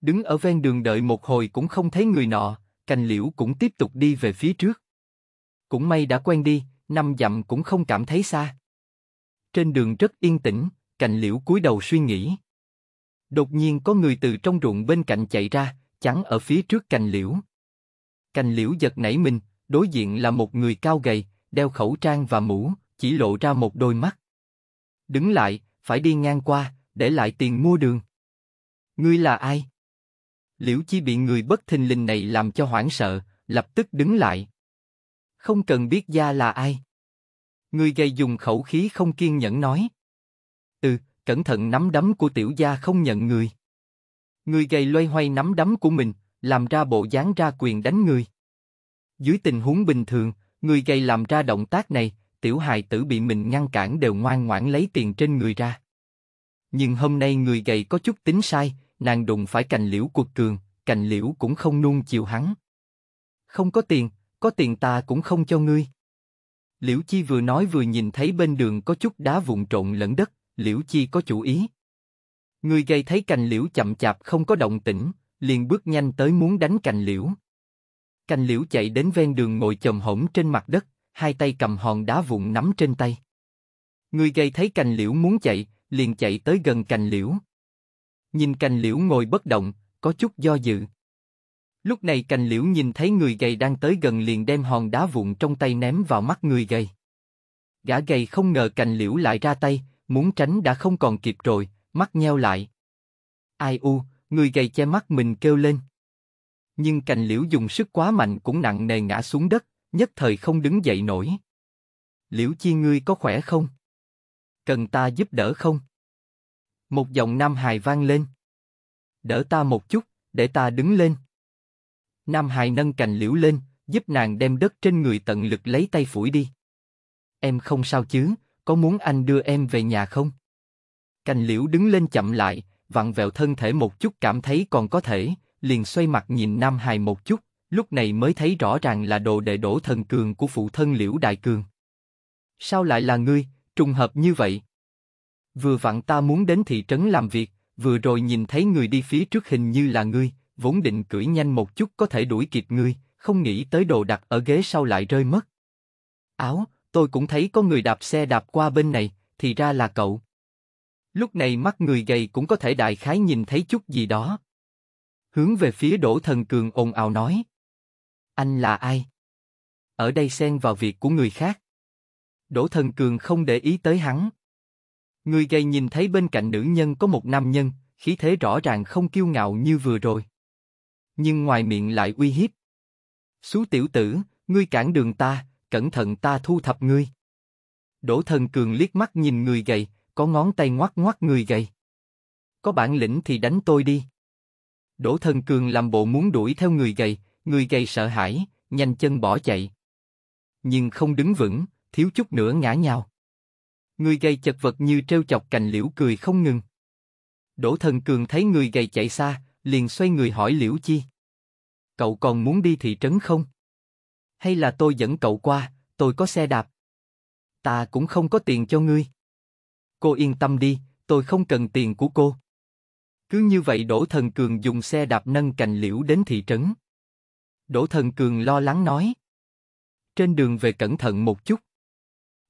Đứng ở ven đường đợi một hồi cũng không thấy người nọ, cành liễu cũng tiếp tục đi về phía trước. Cũng may đã quen đi, năm dặm cũng không cảm thấy xa. Trên đường rất yên tĩnh, cành liễu cúi đầu suy nghĩ. Đột nhiên có người từ trong ruộng bên cạnh chạy ra, chắn ở phía trước cành liễu. Cành liễu giật nảy mình, đối diện là một người cao gầy, đeo khẩu trang và mũ, chỉ lộ ra một đôi mắt đứng lại, phải đi ngang qua, để lại tiền mua đường. Ngươi là ai? Liễu Chi bị người bất thình lình này làm cho hoảng sợ, lập tức đứng lại. Không cần biết gia là ai. Người gầy dùng khẩu khí không kiên nhẫn nói. Ừ, cẩn thận nắm đấm của tiểu gia không nhận người. Người gầy loay hoay nắm đấm của mình, làm ra bộ dáng ra quyền đánh người. Dưới tình huống bình thường, người gầy làm ra động tác này, tiểu hài tử bị mình ngăn cản đều ngoan ngoãn lấy tiền trên người ra. Nhưng hôm nay người gầy có chút tính sai, nàng đụng phải cành liễu quật cường, cành liễu cũng không nuông chiều hắn. Không có tiền, có tiền ta cũng không cho ngươi. Liễu Chi vừa nói vừa nhìn thấy bên đường có chút đá vụn trộn lẫn đất, Liễu Chi có chủ ý. Người gầy thấy cành liễu chậm chạp không có động tĩnh, liền bước nhanh tới muốn đánh cành liễu. Cành liễu chạy đến ven đường ngồi chồm hổm trên mặt đất, hai tay cầm hòn đá vụn nắm trên tay. Người gầy thấy cành liễu muốn chạy, liền chạy tới gần cành liễu. Nhìn cành liễu ngồi bất động, có chút do dự. Lúc này cành liễu nhìn thấy người gầy đang tới gần liền đem hòn đá vụn trong tay ném vào mắt người gầy. Gã gầy không ngờ cành liễu lại ra tay, muốn tránh đã không còn kịp rồi, mắt nheo lại. Ai u, người gầy che mắt mình kêu lên. Nhưng cành liễu dùng sức quá mạnh cũng nặng nề ngã xuống đất, nhất thời không đứng dậy nổi. Liễu Chi ngươi có khỏe không? Cần ta giúp đỡ không? Một giọng nam hài vang lên. Đỡ ta một chút, để ta đứng lên. Nam hài nâng cành liễu lên, giúp nàng đem đất trên người tận lực lấy tay phủi đi. Em không sao chứ? Có muốn anh đưa em về nhà không? Cành liễu đứng lên chậm lại, vặn vẹo thân thể một chút cảm thấy còn có thể, liền xoay mặt nhìn Nam Hài một chút, lúc này mới thấy rõ ràng là đồ đệ đổ thần cường của phụ thân Liễu Đại Cường. Sao lại là ngươi, trùng hợp như vậy? Vừa vặn ta muốn đến thị trấn làm việc, vừa rồi nhìn thấy người đi phía trước hình như là ngươi, vốn định cưỡi nhanh một chút có thể đuổi kịp ngươi, không nghĩ tới đồ đặt ở ghế sau lại rơi mất. Áo, tôi cũng thấy có người đạp xe đạp qua bên này, thì ra là cậu. Lúc này mắt người gầy cũng có thể đại khái nhìn thấy chút gì đó. Hướng về phía đổ Thần Cường ồn ào nói. Anh là ai? Ở đây xen vào việc của người khác. Đỗ Thần Cường không để ý tới hắn. Người gầy nhìn thấy bên cạnh nữ nhân có một nam nhân, khí thế rõ ràng không kiêu ngạo như vừa rồi. Nhưng ngoài miệng lại uy hiếp. Xú tiểu tử, ngươi cản đường ta, cẩn thận ta thu thập ngươi. Đỗ Thần Cường liếc mắt nhìn người gầy, có ngón tay ngoắt ngoắt người gầy. Có bản lĩnh thì đánh tôi đi. Đỗ Thần Cường làm bộ muốn đuổi theo người gầy, người gầy sợ hãi, nhanh chân bỏ chạy. Nhưng không đứng vững, thiếu chút nữa ngã nhào. Người gầy chật vật như treo chọc cành liễu cười không ngừng. Đỗ Thần Cường thấy người gầy chạy xa, liền xoay người hỏi Liễu Chi. Cậu còn muốn đi thị trấn không? Hay là tôi dẫn cậu qua, tôi có xe đạp. Ta cũng không có tiền cho ngươi. Cô yên tâm đi, tôi không cần tiền của cô. Cứ như vậy Đỗ Thần Cường dùng xe đạp nâng cành liễu đến thị trấn. Đỗ Thần Cường lo lắng nói. Trên đường về cẩn thận một chút.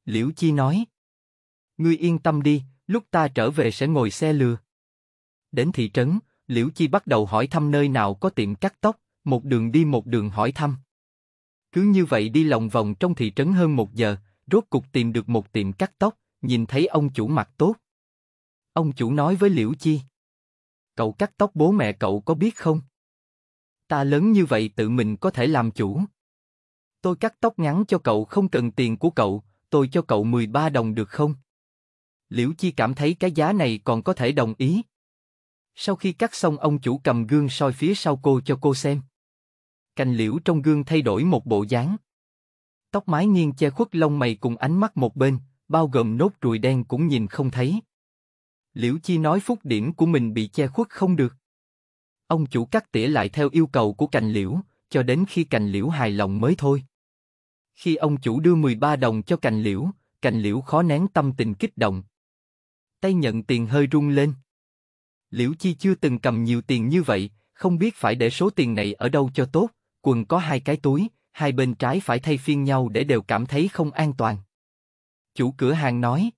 Liễu Chi nói. Ngươi yên tâm đi, lúc ta trở về sẽ ngồi xe lừa. Đến thị trấn, Liễu Chi bắt đầu hỏi thăm nơi nào có tiệm cắt tóc, một đường đi một đường hỏi thăm. Cứ như vậy đi lòng vòng trong thị trấn hơn một giờ, rốt cục tìm được một tiệm cắt tóc, nhìn thấy ông chủ mặt tốt. Ông chủ nói với Liễu Chi. Cậu cắt tóc bố mẹ cậu có biết không? Ta lớn như vậy tự mình có thể làm chủ. Tôi cắt tóc ngắn cho cậu không cần tiền của cậu, tôi cho cậu 13 đồng được không? Liễu Chi cảm thấy cái giá này còn có thể đồng ý. Sau khi cắt xong ông chủ cầm gương soi phía sau cô cho cô xem. Cành liễu trong gương thay đổi một bộ dáng. Tóc mái nghiêng che khuất lông mày cùng ánh mắt một bên, bao gồm nốt ruồi đen cũng nhìn không thấy. Liễu Chi nói phúc điểm của mình bị che khuất không được. Ông chủ cắt tỉa lại theo yêu cầu của cành liễu, cho đến khi cành liễu hài lòng mới thôi. Khi ông chủ đưa 13 đồng cho cành liễu, cành liễu khó nén tâm tình kích động. Tay nhận tiền hơi rung lên. Liễu Chi chưa từng cầm nhiều tiền như vậy, không biết phải để số tiền này ở đâu cho tốt, quần có hai cái túi, hai bên trái phải thay phiên nhau để đều cảm thấy không an toàn. Chủ cửa hàng nói,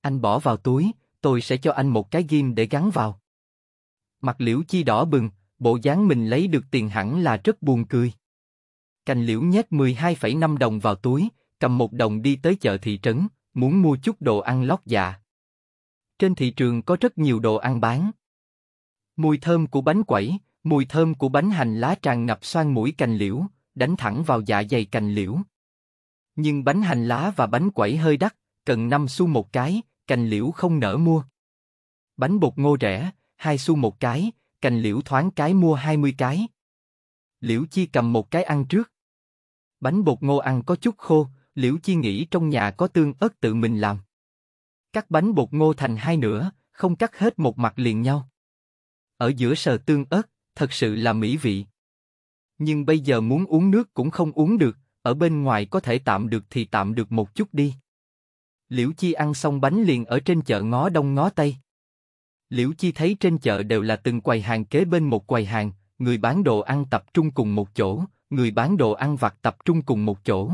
anh bỏ vào túi, tôi sẽ cho anh một cái ghim để gắn vào. Mặt liễu chi đỏ bừng, bộ dáng mình lấy được tiền hẳn là rất buồn cười. Cành liễu nhét 12,5 đồng vào túi, cầm một đồng đi tới chợ thị trấn, muốn mua chút đồ ăn lót dạ. Trên thị trường có rất nhiều đồ ăn bán. Mùi thơm của bánh quẩy, mùi thơm của bánh hành lá tràn ngập xoan mũi cành liễu, đánh thẳng vào dạ dày cành liễu. Nhưng bánh hành lá và bánh quẩy hơi đắt, cần 5 xu một cái, cành liễu không nỡ mua. Bánh bột ngô rẻ, hai xu một cái, cành liễu thoáng cái mua hai mươi cái. Liễu Chi cầm một cái ăn trước. Bánh bột ngô ăn có chút khô, Liễu Chi nghĩ trong nhà có tương ớt tự mình làm. Cắt bánh bột ngô thành hai nửa, không cắt hết một mặt liền nhau. Ở giữa sờ tương ớt, thật sự là mỹ vị. Nhưng bây giờ muốn uống nước cũng không uống được, ở bên ngoài có thể tạm được thì tạm được một chút đi. Liễu Chi ăn xong bánh liền ở trên chợ ngó đông ngó tây. Liễu Chi thấy trên chợ đều là từng quầy hàng kế bên một quầy hàng, người bán đồ ăn tập trung cùng một chỗ, người bán đồ ăn vặt tập trung cùng một chỗ.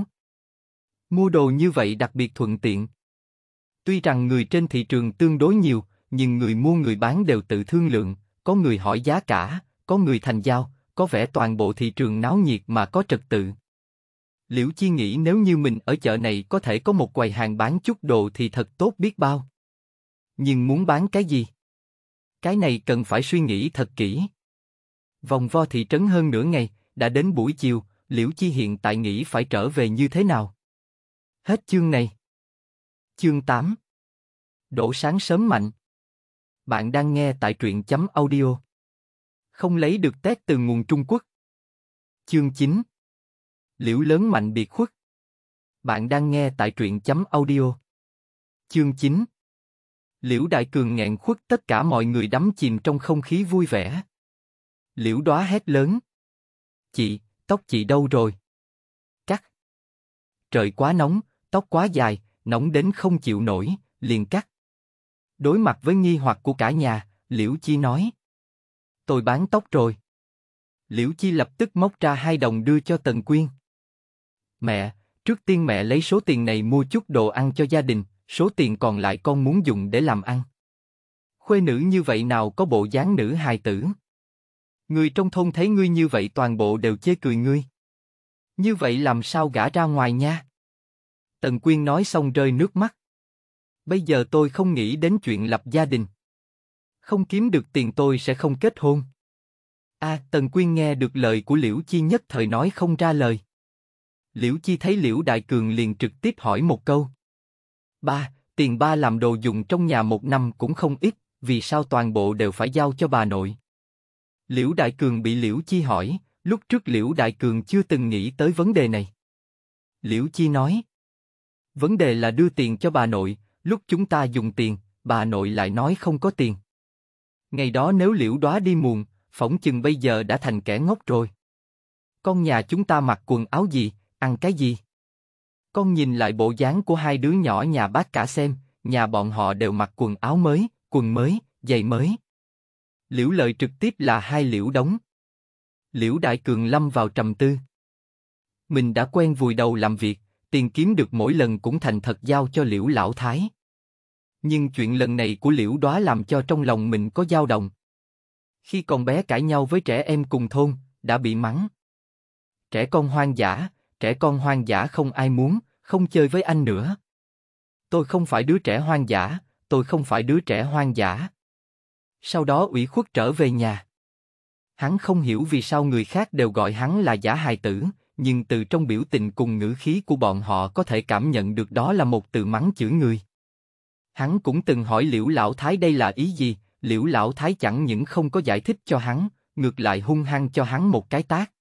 Mua đồ như vậy đặc biệt thuận tiện. Tuy rằng người trên thị trường tương đối nhiều, nhưng người mua người bán đều tự thương lượng, có người hỏi giá cả, có người thành giao, có vẻ toàn bộ thị trường náo nhiệt mà có trật tự. Liễu Chi nghĩ nếu như mình ở chợ này có thể có một quầy hàng bán chút đồ thì thật tốt biết bao. Nhưng muốn bán cái gì? Cái này cần phải suy nghĩ thật kỹ. Vòng vo thị trấn hơn nửa ngày, đã đến buổi chiều, Liễu Chi hiện tại nghĩ phải trở về như thế nào? Hết chương này. Chương 8 Đổ sáng sớm mạnh Bạn đang nghe tại truyện chấm audio. Không lấy được test từ nguồn Trung Quốc. Chương 9 Liễu lớn mạnh biệt khuất. Bạn đang nghe tại truyện chấm audio. Chương 9 Liễu Đại Cường nghẹn khuất tất cả mọi người đắm chìm trong không khí vui vẻ. Liễu Đóa hét lớn. Chị, tóc chị đâu rồi? Cắt. Trời quá nóng, tóc quá dài, nóng đến không chịu nổi, liền cắt. Đối mặt với nghi hoặc của cả nhà, Liễu Chi nói. Tôi bán tóc rồi. Liễu Chi lập tức móc ra hai đồng đưa cho Tần Quyên. Mẹ, trước tiên mẹ lấy số tiền này mua chút đồ ăn cho gia đình, số tiền còn lại con muốn dùng để làm ăn. Khuê nữ như vậy nào có bộ dáng nữ hài tử. Người trong thôn thấy ngươi như vậy toàn bộ đều chê cười ngươi. Như vậy làm sao gả ra ngoài nha? Tần Quyên nói xong rơi nước mắt. Bây giờ tôi không nghĩ đến chuyện lập gia đình. Không kiếm được tiền tôi sẽ không kết hôn. A, à, Tần Quyên nghe được lời của Liễu Chi nhất thời nói không ra lời. Liễu Chi thấy Liễu Đại Cường liền trực tiếp hỏi một câu. Ba, tiền ba làm đồ dùng trong nhà một năm cũng không ít, vì sao toàn bộ đều phải giao cho bà nội? Liễu Đại Cường bị Liễu Chi hỏi, lúc trước Liễu Đại Cường chưa từng nghĩ tới vấn đề này. Liễu Chi nói, vấn đề là đưa tiền cho bà nội, lúc chúng ta dùng tiền, bà nội lại nói không có tiền. Ngày đó nếu Liễu đóa đi muộn, phỏng chừng bây giờ đã thành kẻ ngốc rồi. Con nhà chúng ta mặc quần áo gì, ăn cái gì? Con nhìn lại bộ dáng của hai đứa nhỏ nhà bác cả xem, nhà bọn họ đều mặc quần áo mới, quần mới, giày mới. Liễu lời trực tiếp là hai liễu đóng. Liễu Đại Cường lâm vào trầm tư. Mình đã quen vùi đầu làm việc, tiền kiếm được mỗi lần cũng thành thật giao cho Liễu Lão Thái. Nhưng chuyện lần này của Liễu Đóa làm cho trong lòng mình có dao động. Khi còn bé cãi nhau với trẻ em cùng thôn, đã bị mắng. Trẻ con hoang dã, trẻ con hoang dã không ai muốn, không chơi với anh nữa. Tôi không phải đứa trẻ hoang dã, tôi không phải đứa trẻ hoang dã. Sau đó ủy khuất trở về nhà. Hắn không hiểu vì sao người khác đều gọi hắn là giả hài tử, nhưng từ trong biểu tình cùng ngữ khí của bọn họ có thể cảm nhận được đó là một từ mắng chửi người. Hắn cũng từng hỏi liễu lão thái đây là ý gì, liễu lão thái chẳng những không có giải thích cho hắn, ngược lại hung hăng cho hắn một cái tác.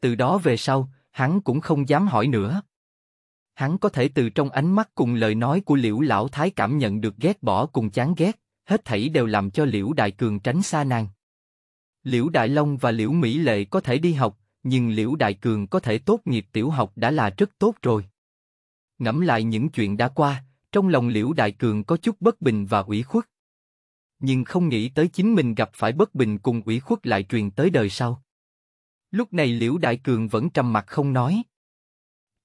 Từ đó về sau, hắn cũng không dám hỏi nữa. Hắn có thể từ trong ánh mắt cùng lời nói của liễu lão thái cảm nhận được ghét bỏ cùng chán ghét, hết thảy đều làm cho liễu đại cường tránh xa nàng. Liễu Đại Long và Liễu Mỹ Lệ có thể đi học, nhưng Liễu Đại Cường có thể tốt nghiệp tiểu học đã là rất tốt rồi. Ngẫm lại những chuyện đã qua, trong lòng Liễu Đại Cường có chút bất bình và ủy khuất. Nhưng không nghĩ tới chính mình gặp phải bất bình cùng ủy khuất lại truyền tới đời sau. Lúc này Liễu Đại Cường vẫn trầm mặt không nói.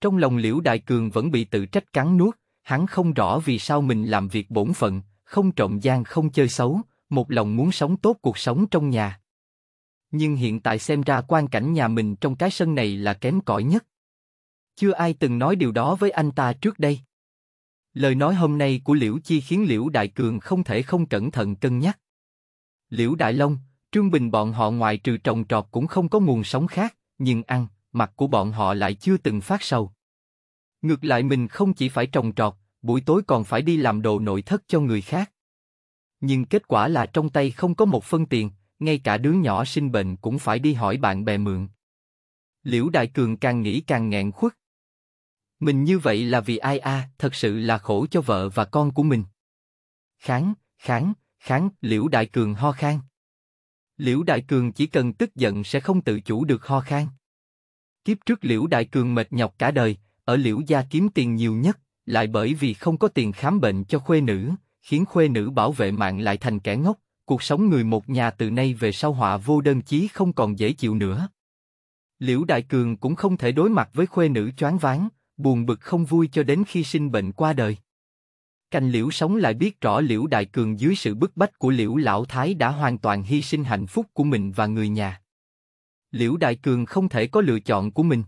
Trong lòng Liễu Đại Cường vẫn bị tự trách cắn nuốt, hắn không rõ vì sao mình làm việc bổn phận, không trộm gian không chơi xấu, một lòng muốn sống tốt cuộc sống trong nhà. Nhưng hiện tại xem ra quan cảnh nhà mình trong cái sân này là kém cỏi nhất. Chưa ai từng nói điều đó với anh ta trước đây. Lời nói hôm nay của Liễu Chi khiến Liễu Đại Cường không thể không cẩn thận cân nhắc. Liễu Đại Long, Trương Bình bọn họ ngoài trừ trồng trọt cũng không có nguồn sống khác, nhưng ăn, mặt của bọn họ lại chưa từng phát sâu. Ngược lại mình không chỉ phải trồng trọt, buổi tối còn phải đi làm đồ nội thất cho người khác. Nhưng kết quả là trong tay không có một phân tiền, ngay cả đứa nhỏ sinh bệnh cũng phải đi hỏi bạn bè mượn. Liễu Đại Cường càng nghĩ càng nghẹn khuất. Mình như vậy là vì ai a, thật sự là khổ cho vợ và con của mình. Kháng, kháng, kháng, Liễu Đại Cường ho khan. Liễu Đại Cường chỉ cần tức giận sẽ không tự chủ được ho khan. Kiếp trước Liễu Đại Cường mệt nhọc cả đời, ở Liễu gia kiếm tiền nhiều nhất, lại bởi vì không có tiền khám bệnh cho khuê nữ, khiến khuê nữ bảo vệ mạng lại thành kẻ ngốc, cuộc sống người một nhà từ nay về sau họa vô đơn chí không còn dễ chịu nữa. Liễu Đại Cường cũng không thể đối mặt với khuê nữ choáng váng, buồn bực không vui cho đến khi sinh bệnh qua đời. Cành liễu sống lại biết rõ liễu đại cường dưới sự bức bách của liễu lão thái đã hoàn toàn hy sinh hạnh phúc của mình và người nhà. Liễu Đại Cường không thể có lựa chọn của mình.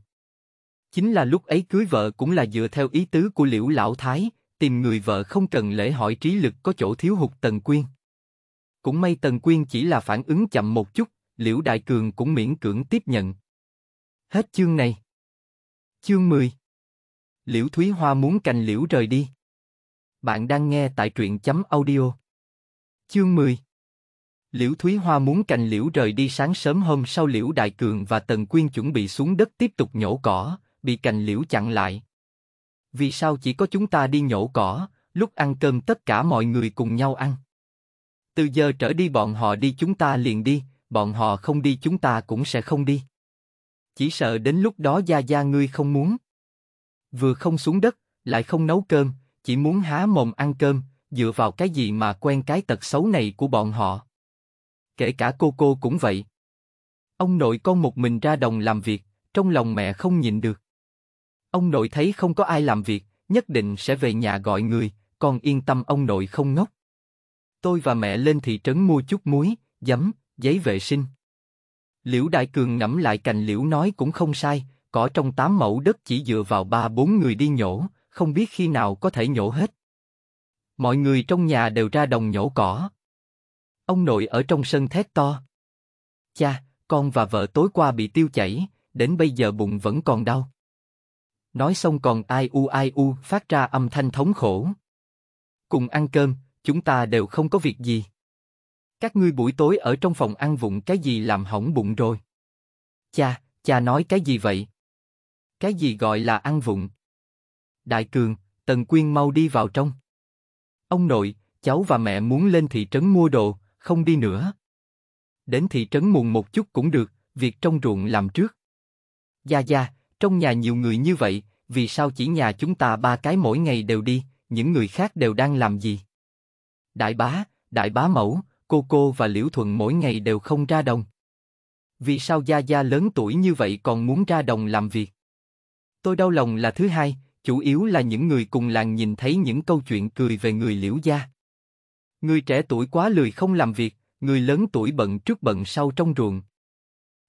Chính là lúc ấy cưới vợ cũng là dựa theo ý tứ của Liễu Lão Thái, tìm người vợ không cần lễ hỏi trí lực có chỗ thiếu hụt Tần Quyên. Cũng may Tần Quyên chỉ là phản ứng chậm một chút, Liễu Đại Cường cũng miễn cưỡng tiếp nhận. Hết chương này. Chương 10 Liễu Thúy Hoa muốn cành liễu rời đi. Bạn đang nghe tại truyện chấm audio. Chương 10 Liễu Thúy Hoa muốn cành liễu rời đi sáng sớm hôm sau Liễu Đại Cường và Tần Quyên chuẩn bị xuống đất tiếp tục nhổ cỏ, bị cành liễu chặn lại. Vì sao chỉ có chúng ta đi nhổ cỏ, lúc ăn cơm tất cả mọi người cùng nhau ăn? Từ giờ trở đi bọn họ đi chúng ta liền đi, bọn họ không đi chúng ta cũng sẽ không đi. Chỉ sợ đến lúc đó gia gia ngươi không muốn. Vừa không xuống đất, lại không nấu cơm, chỉ muốn há mồm ăn cơm, dựa vào cái gì mà quen cái tật xấu này của bọn họ kể cả cô cô cũng vậy. Ông nội con một mình ra đồng làm việc, trong lòng mẹ không nhịn được. Ông nội thấy không có ai làm việc, nhất định sẽ về nhà gọi người, con yên tâm ông nội không ngốc. Tôi và mẹ lên thị trấn mua chút muối, giấm, giấy vệ sinh. Liễu Đại Cường ngẫm lại cành liễu nói cũng không sai, cỏ trong tám mẫu đất chỉ dựa vào ba bốn người đi nhổ, không biết khi nào có thể nhổ hết. Mọi người trong nhà đều ra đồng nhổ cỏ. Ông nội ở trong sân thét to. Cha, con và vợ tối qua bị tiêu chảy, đến bây giờ bụng vẫn còn đau. Nói xong còn ai u ai u phát ra âm thanh thống khổ. Cùng ăn cơm, chúng ta đều không có việc gì. Các ngươi buổi tối ở trong phòng ăn vụng cái gì làm hỏng bụng rồi. Cha, cha nói cái gì vậy? Cái gì gọi là ăn vụng? Đại Cường, Tần Quyên mau đi vào trong. Ông nội, cháu và mẹ muốn lên thị trấn mua đồ, không đi nữa. Đến thị trấn muộn một chút cũng được, việc trong ruộng làm trước. Gia Gia, trong nhà nhiều người như vậy, vì sao chỉ nhà chúng ta ba cái mỗi ngày đều đi, những người khác đều đang làm gì? Đại bá, đại bá mẫu, cô cô và Liễu Thuận mỗi ngày đều không ra đồng. Vì sao Gia Gia lớn tuổi như vậy còn muốn ra đồng làm việc? Tôi đau lòng là thứ hai, chủ yếu là những người cùng làng nhìn thấy những câu chuyện cười về người Liễu Gia. Người trẻ tuổi quá lười không làm việc, người lớn tuổi bận trước bận sau trong ruộng.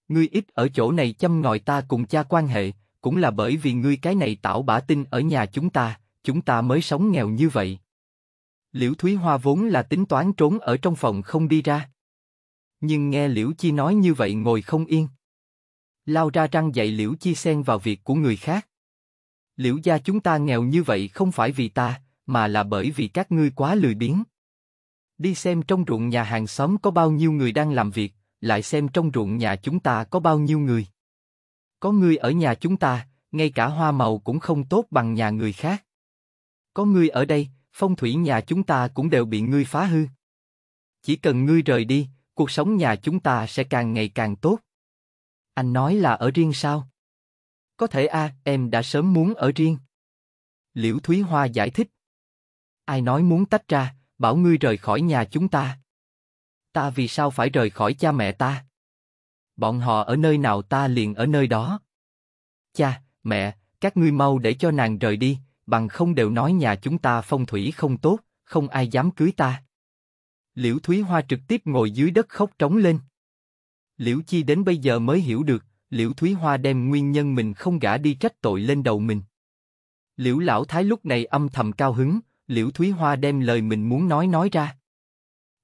Ngươi ít ở chỗ này chăm ngòi ta cùng cha quan hệ, cũng là bởi vì ngươi cái này tạo bả tin ở nhà chúng ta, chúng ta mới sống nghèo như vậy. Liễu Thúy Hoa vốn là tính toán trốn ở trong phòng không đi ra. Nhưng nghe Liễu Chi nói như vậy ngồi không yên. Lao ra răng dạy Liễu Chi xen vào việc của người khác. Liễu gia chúng ta nghèo như vậy không phải vì ta, mà là bởi vì các ngươi quá lười biếng. Đi xem trong ruộng nhà hàng xóm có bao nhiêu người đang làm việc, lại xem trong ruộng nhà chúng ta có bao nhiêu người. Có người ở nhà chúng ta, ngay cả hoa màu cũng không tốt bằng nhà người khác. Có người ở đây, phong thủy nhà chúng ta cũng đều bị ngươi phá hư. Chỉ cần ngươi rời đi, cuộc sống nhà chúng ta sẽ càng ngày càng tốt. Anh nói là ở riêng sao? Có thể a, à, em đã sớm muốn ở riêng. Liễu Thúy Hoa giải thích. Ai nói muốn tách ra, bảo ngươi rời khỏi nhà chúng ta. Ta vì sao phải rời khỏi cha mẹ ta? Bọn họ ở nơi nào ta liền ở nơi đó. Cha, mẹ, các ngươi mau để cho nàng rời đi, bằng không đều nói nhà chúng ta phong thủy không tốt, không ai dám cưới ta. Liễu Thúy Hoa trực tiếp ngồi dưới đất khóc trống lên. Liễu Chi đến bây giờ mới hiểu được, Liễu Thúy Hoa đem nguyên nhân mình không gả đi trách tội lên đầu mình. Liễu Lão Thái lúc này âm thầm cao hứng, Liễu Thúy Hoa đem lời mình muốn nói nói ra.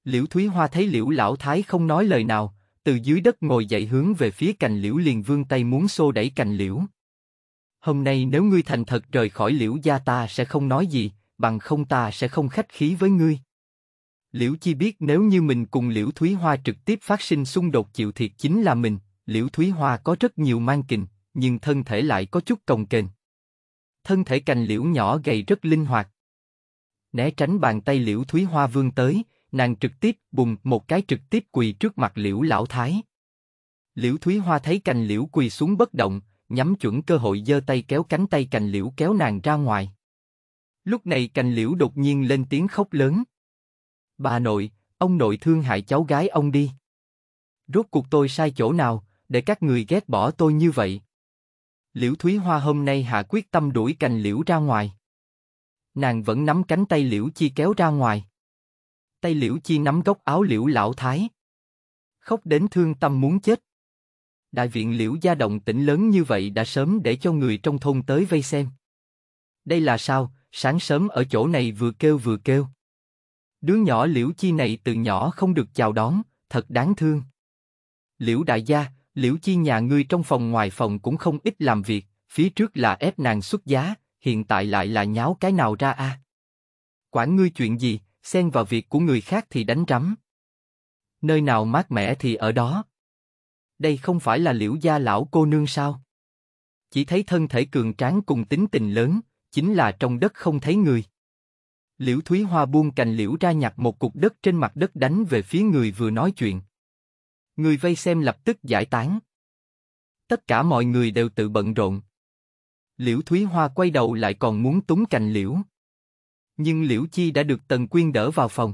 Liễu Thúy Hoa thấy Liễu Lão Thái không nói lời nào, từ dưới đất ngồi dậy hướng về phía cành liễu liền vương tay muốn xô đẩy cành liễu. Hôm nay nếu ngươi thành thật rời khỏi liễu gia ta sẽ không nói gì, bằng không ta sẽ không khách khí với ngươi. Liễu Chi biết nếu như mình cùng Liễu Thúy Hoa trực tiếp phát sinh xung đột chịu thiệt chính là mình, Liễu Thúy Hoa có rất nhiều mang kình, nhưng thân thể lại có chút cồng kềnh. Thân thể cành liễu nhỏ gầy rất linh hoạt, né tránh bàn tay Liễu Thúy Hoa vươn tới, nàng trực tiếp bùng một cái trực tiếp quỳ trước mặt Liễu Lão Thái. Liễu Thúy Hoa thấy cành liễu quỳ xuống bất động, nhắm chuẩn cơ hội giơ tay kéo cánh tay cành liễu kéo nàng ra ngoài. Lúc này cành liễu đột nhiên lên tiếng khóc lớn. Bà nội, ông nội thương hại cháu gái ông đi. Rốt cuộc tôi sai chỗ nào, để các người ghét bỏ tôi như vậy. Liễu Thúy Hoa hôm nay hạ quyết tâm đuổi cành liễu ra ngoài nàng vẫn nắm cánh tay Liễu Chi kéo ra ngoài. Tay Liễu Chi nắm gốc áo Liễu Lão Thái. Khóc đến thương tâm muốn chết. Đại viện Liễu gia động tỉnh lớn như vậy đã sớm để cho người trong thôn tới vây xem. Đây là sao, sáng sớm ở chỗ này vừa kêu vừa kêu. Đứa nhỏ Liễu Chi này từ nhỏ không được chào đón, thật đáng thương. Liễu đại gia, Liễu Chi nhà ngươi trong phòng ngoài phòng cũng không ít làm việc, phía trước là ép nàng xuất giá, hiện tại lại là nháo cái nào ra a? À? Quản ngươi chuyện gì, xen vào việc của người khác thì đánh rắm. Nơi nào mát mẻ thì ở đó. Đây không phải là liễu gia lão cô nương sao? Chỉ thấy thân thể cường tráng cùng tính tình lớn, chính là trong đất không thấy người. Liễu Thúy Hoa buông cành liễu ra nhặt một cục đất trên mặt đất đánh về phía người vừa nói chuyện. Người vây xem lập tức giải tán. Tất cả mọi người đều tự bận rộn, Liễu Thúy Hoa quay đầu lại còn muốn túng cành liễu. Nhưng Liễu Chi đã được Tần Quyên đỡ vào phòng.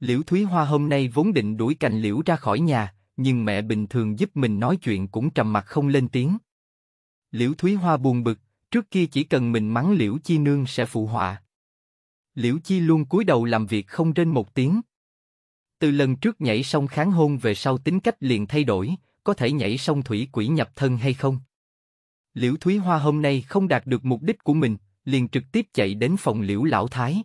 Liễu Thúy Hoa hôm nay vốn định đuổi cành liễu ra khỏi nhà, nhưng mẹ bình thường giúp mình nói chuyện cũng trầm mặt không lên tiếng. Liễu Thúy Hoa buồn bực, trước kia chỉ cần mình mắng Liễu Chi nương sẽ phụ họa. Liễu Chi luôn cúi đầu làm việc không trên một tiếng. Từ lần trước nhảy sông kháng hôn về sau tính cách liền thay đổi, có thể nhảy sông thủy quỷ nhập thân hay không? Liễu Thúy Hoa hôm nay không đạt được mục đích của mình, liền trực tiếp chạy đến phòng Liễu Lão Thái.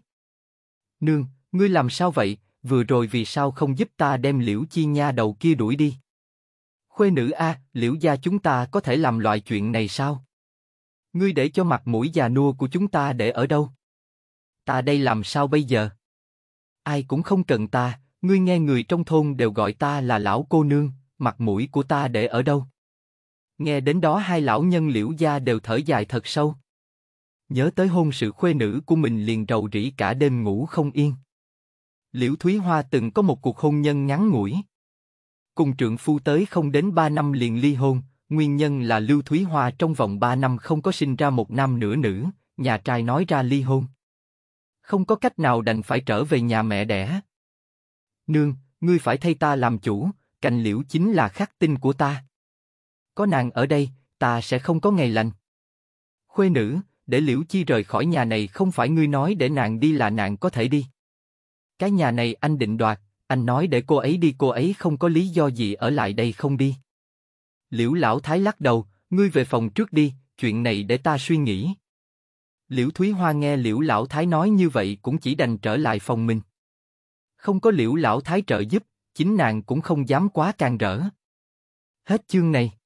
Nương, ngươi làm sao vậy, vừa rồi vì sao không giúp ta đem Liễu Chi Nha đầu kia đuổi đi? Khuê nữ A, Liễu gia chúng ta có thể làm loại chuyện này sao? Ngươi để cho mặt mũi già nua của chúng ta để ở đâu? Ta đây làm sao bây giờ? Ai cũng không cần ta, ngươi nghe người trong thôn đều gọi ta là lão cô nương, mặt mũi của ta để ở đâu? Nghe đến đó hai lão nhân liễu gia đều thở dài thật sâu. Nhớ tới hôn sự khuê nữ của mình liền rầu rĩ cả đêm ngủ không yên. Liễu Thúy Hoa từng có một cuộc hôn nhân ngắn ngủi. Cùng trượng phu tới không đến ba năm liền ly hôn, nguyên nhân là Lưu Thúy Hoa trong vòng ba năm không có sinh ra một nam nửa nữ, nhà trai nói ra ly hôn. Không có cách nào đành phải trở về nhà mẹ đẻ. Nương, ngươi phải thay ta làm chủ, cành liễu chính là khắc tinh của ta có nàng ở đây, ta sẽ không có ngày lành. Khuê nữ, để Liễu Chi rời khỏi nhà này không phải ngươi nói để nàng đi là nàng có thể đi. Cái nhà này anh định đoạt, anh nói để cô ấy đi cô ấy không có lý do gì ở lại đây không đi. Liễu Lão Thái lắc đầu, ngươi về phòng trước đi, chuyện này để ta suy nghĩ. Liễu Thúy Hoa nghe Liễu Lão Thái nói như vậy cũng chỉ đành trở lại phòng mình. Không có Liễu Lão Thái trợ giúp, chính nàng cũng không dám quá can rỡ. Hết chương này.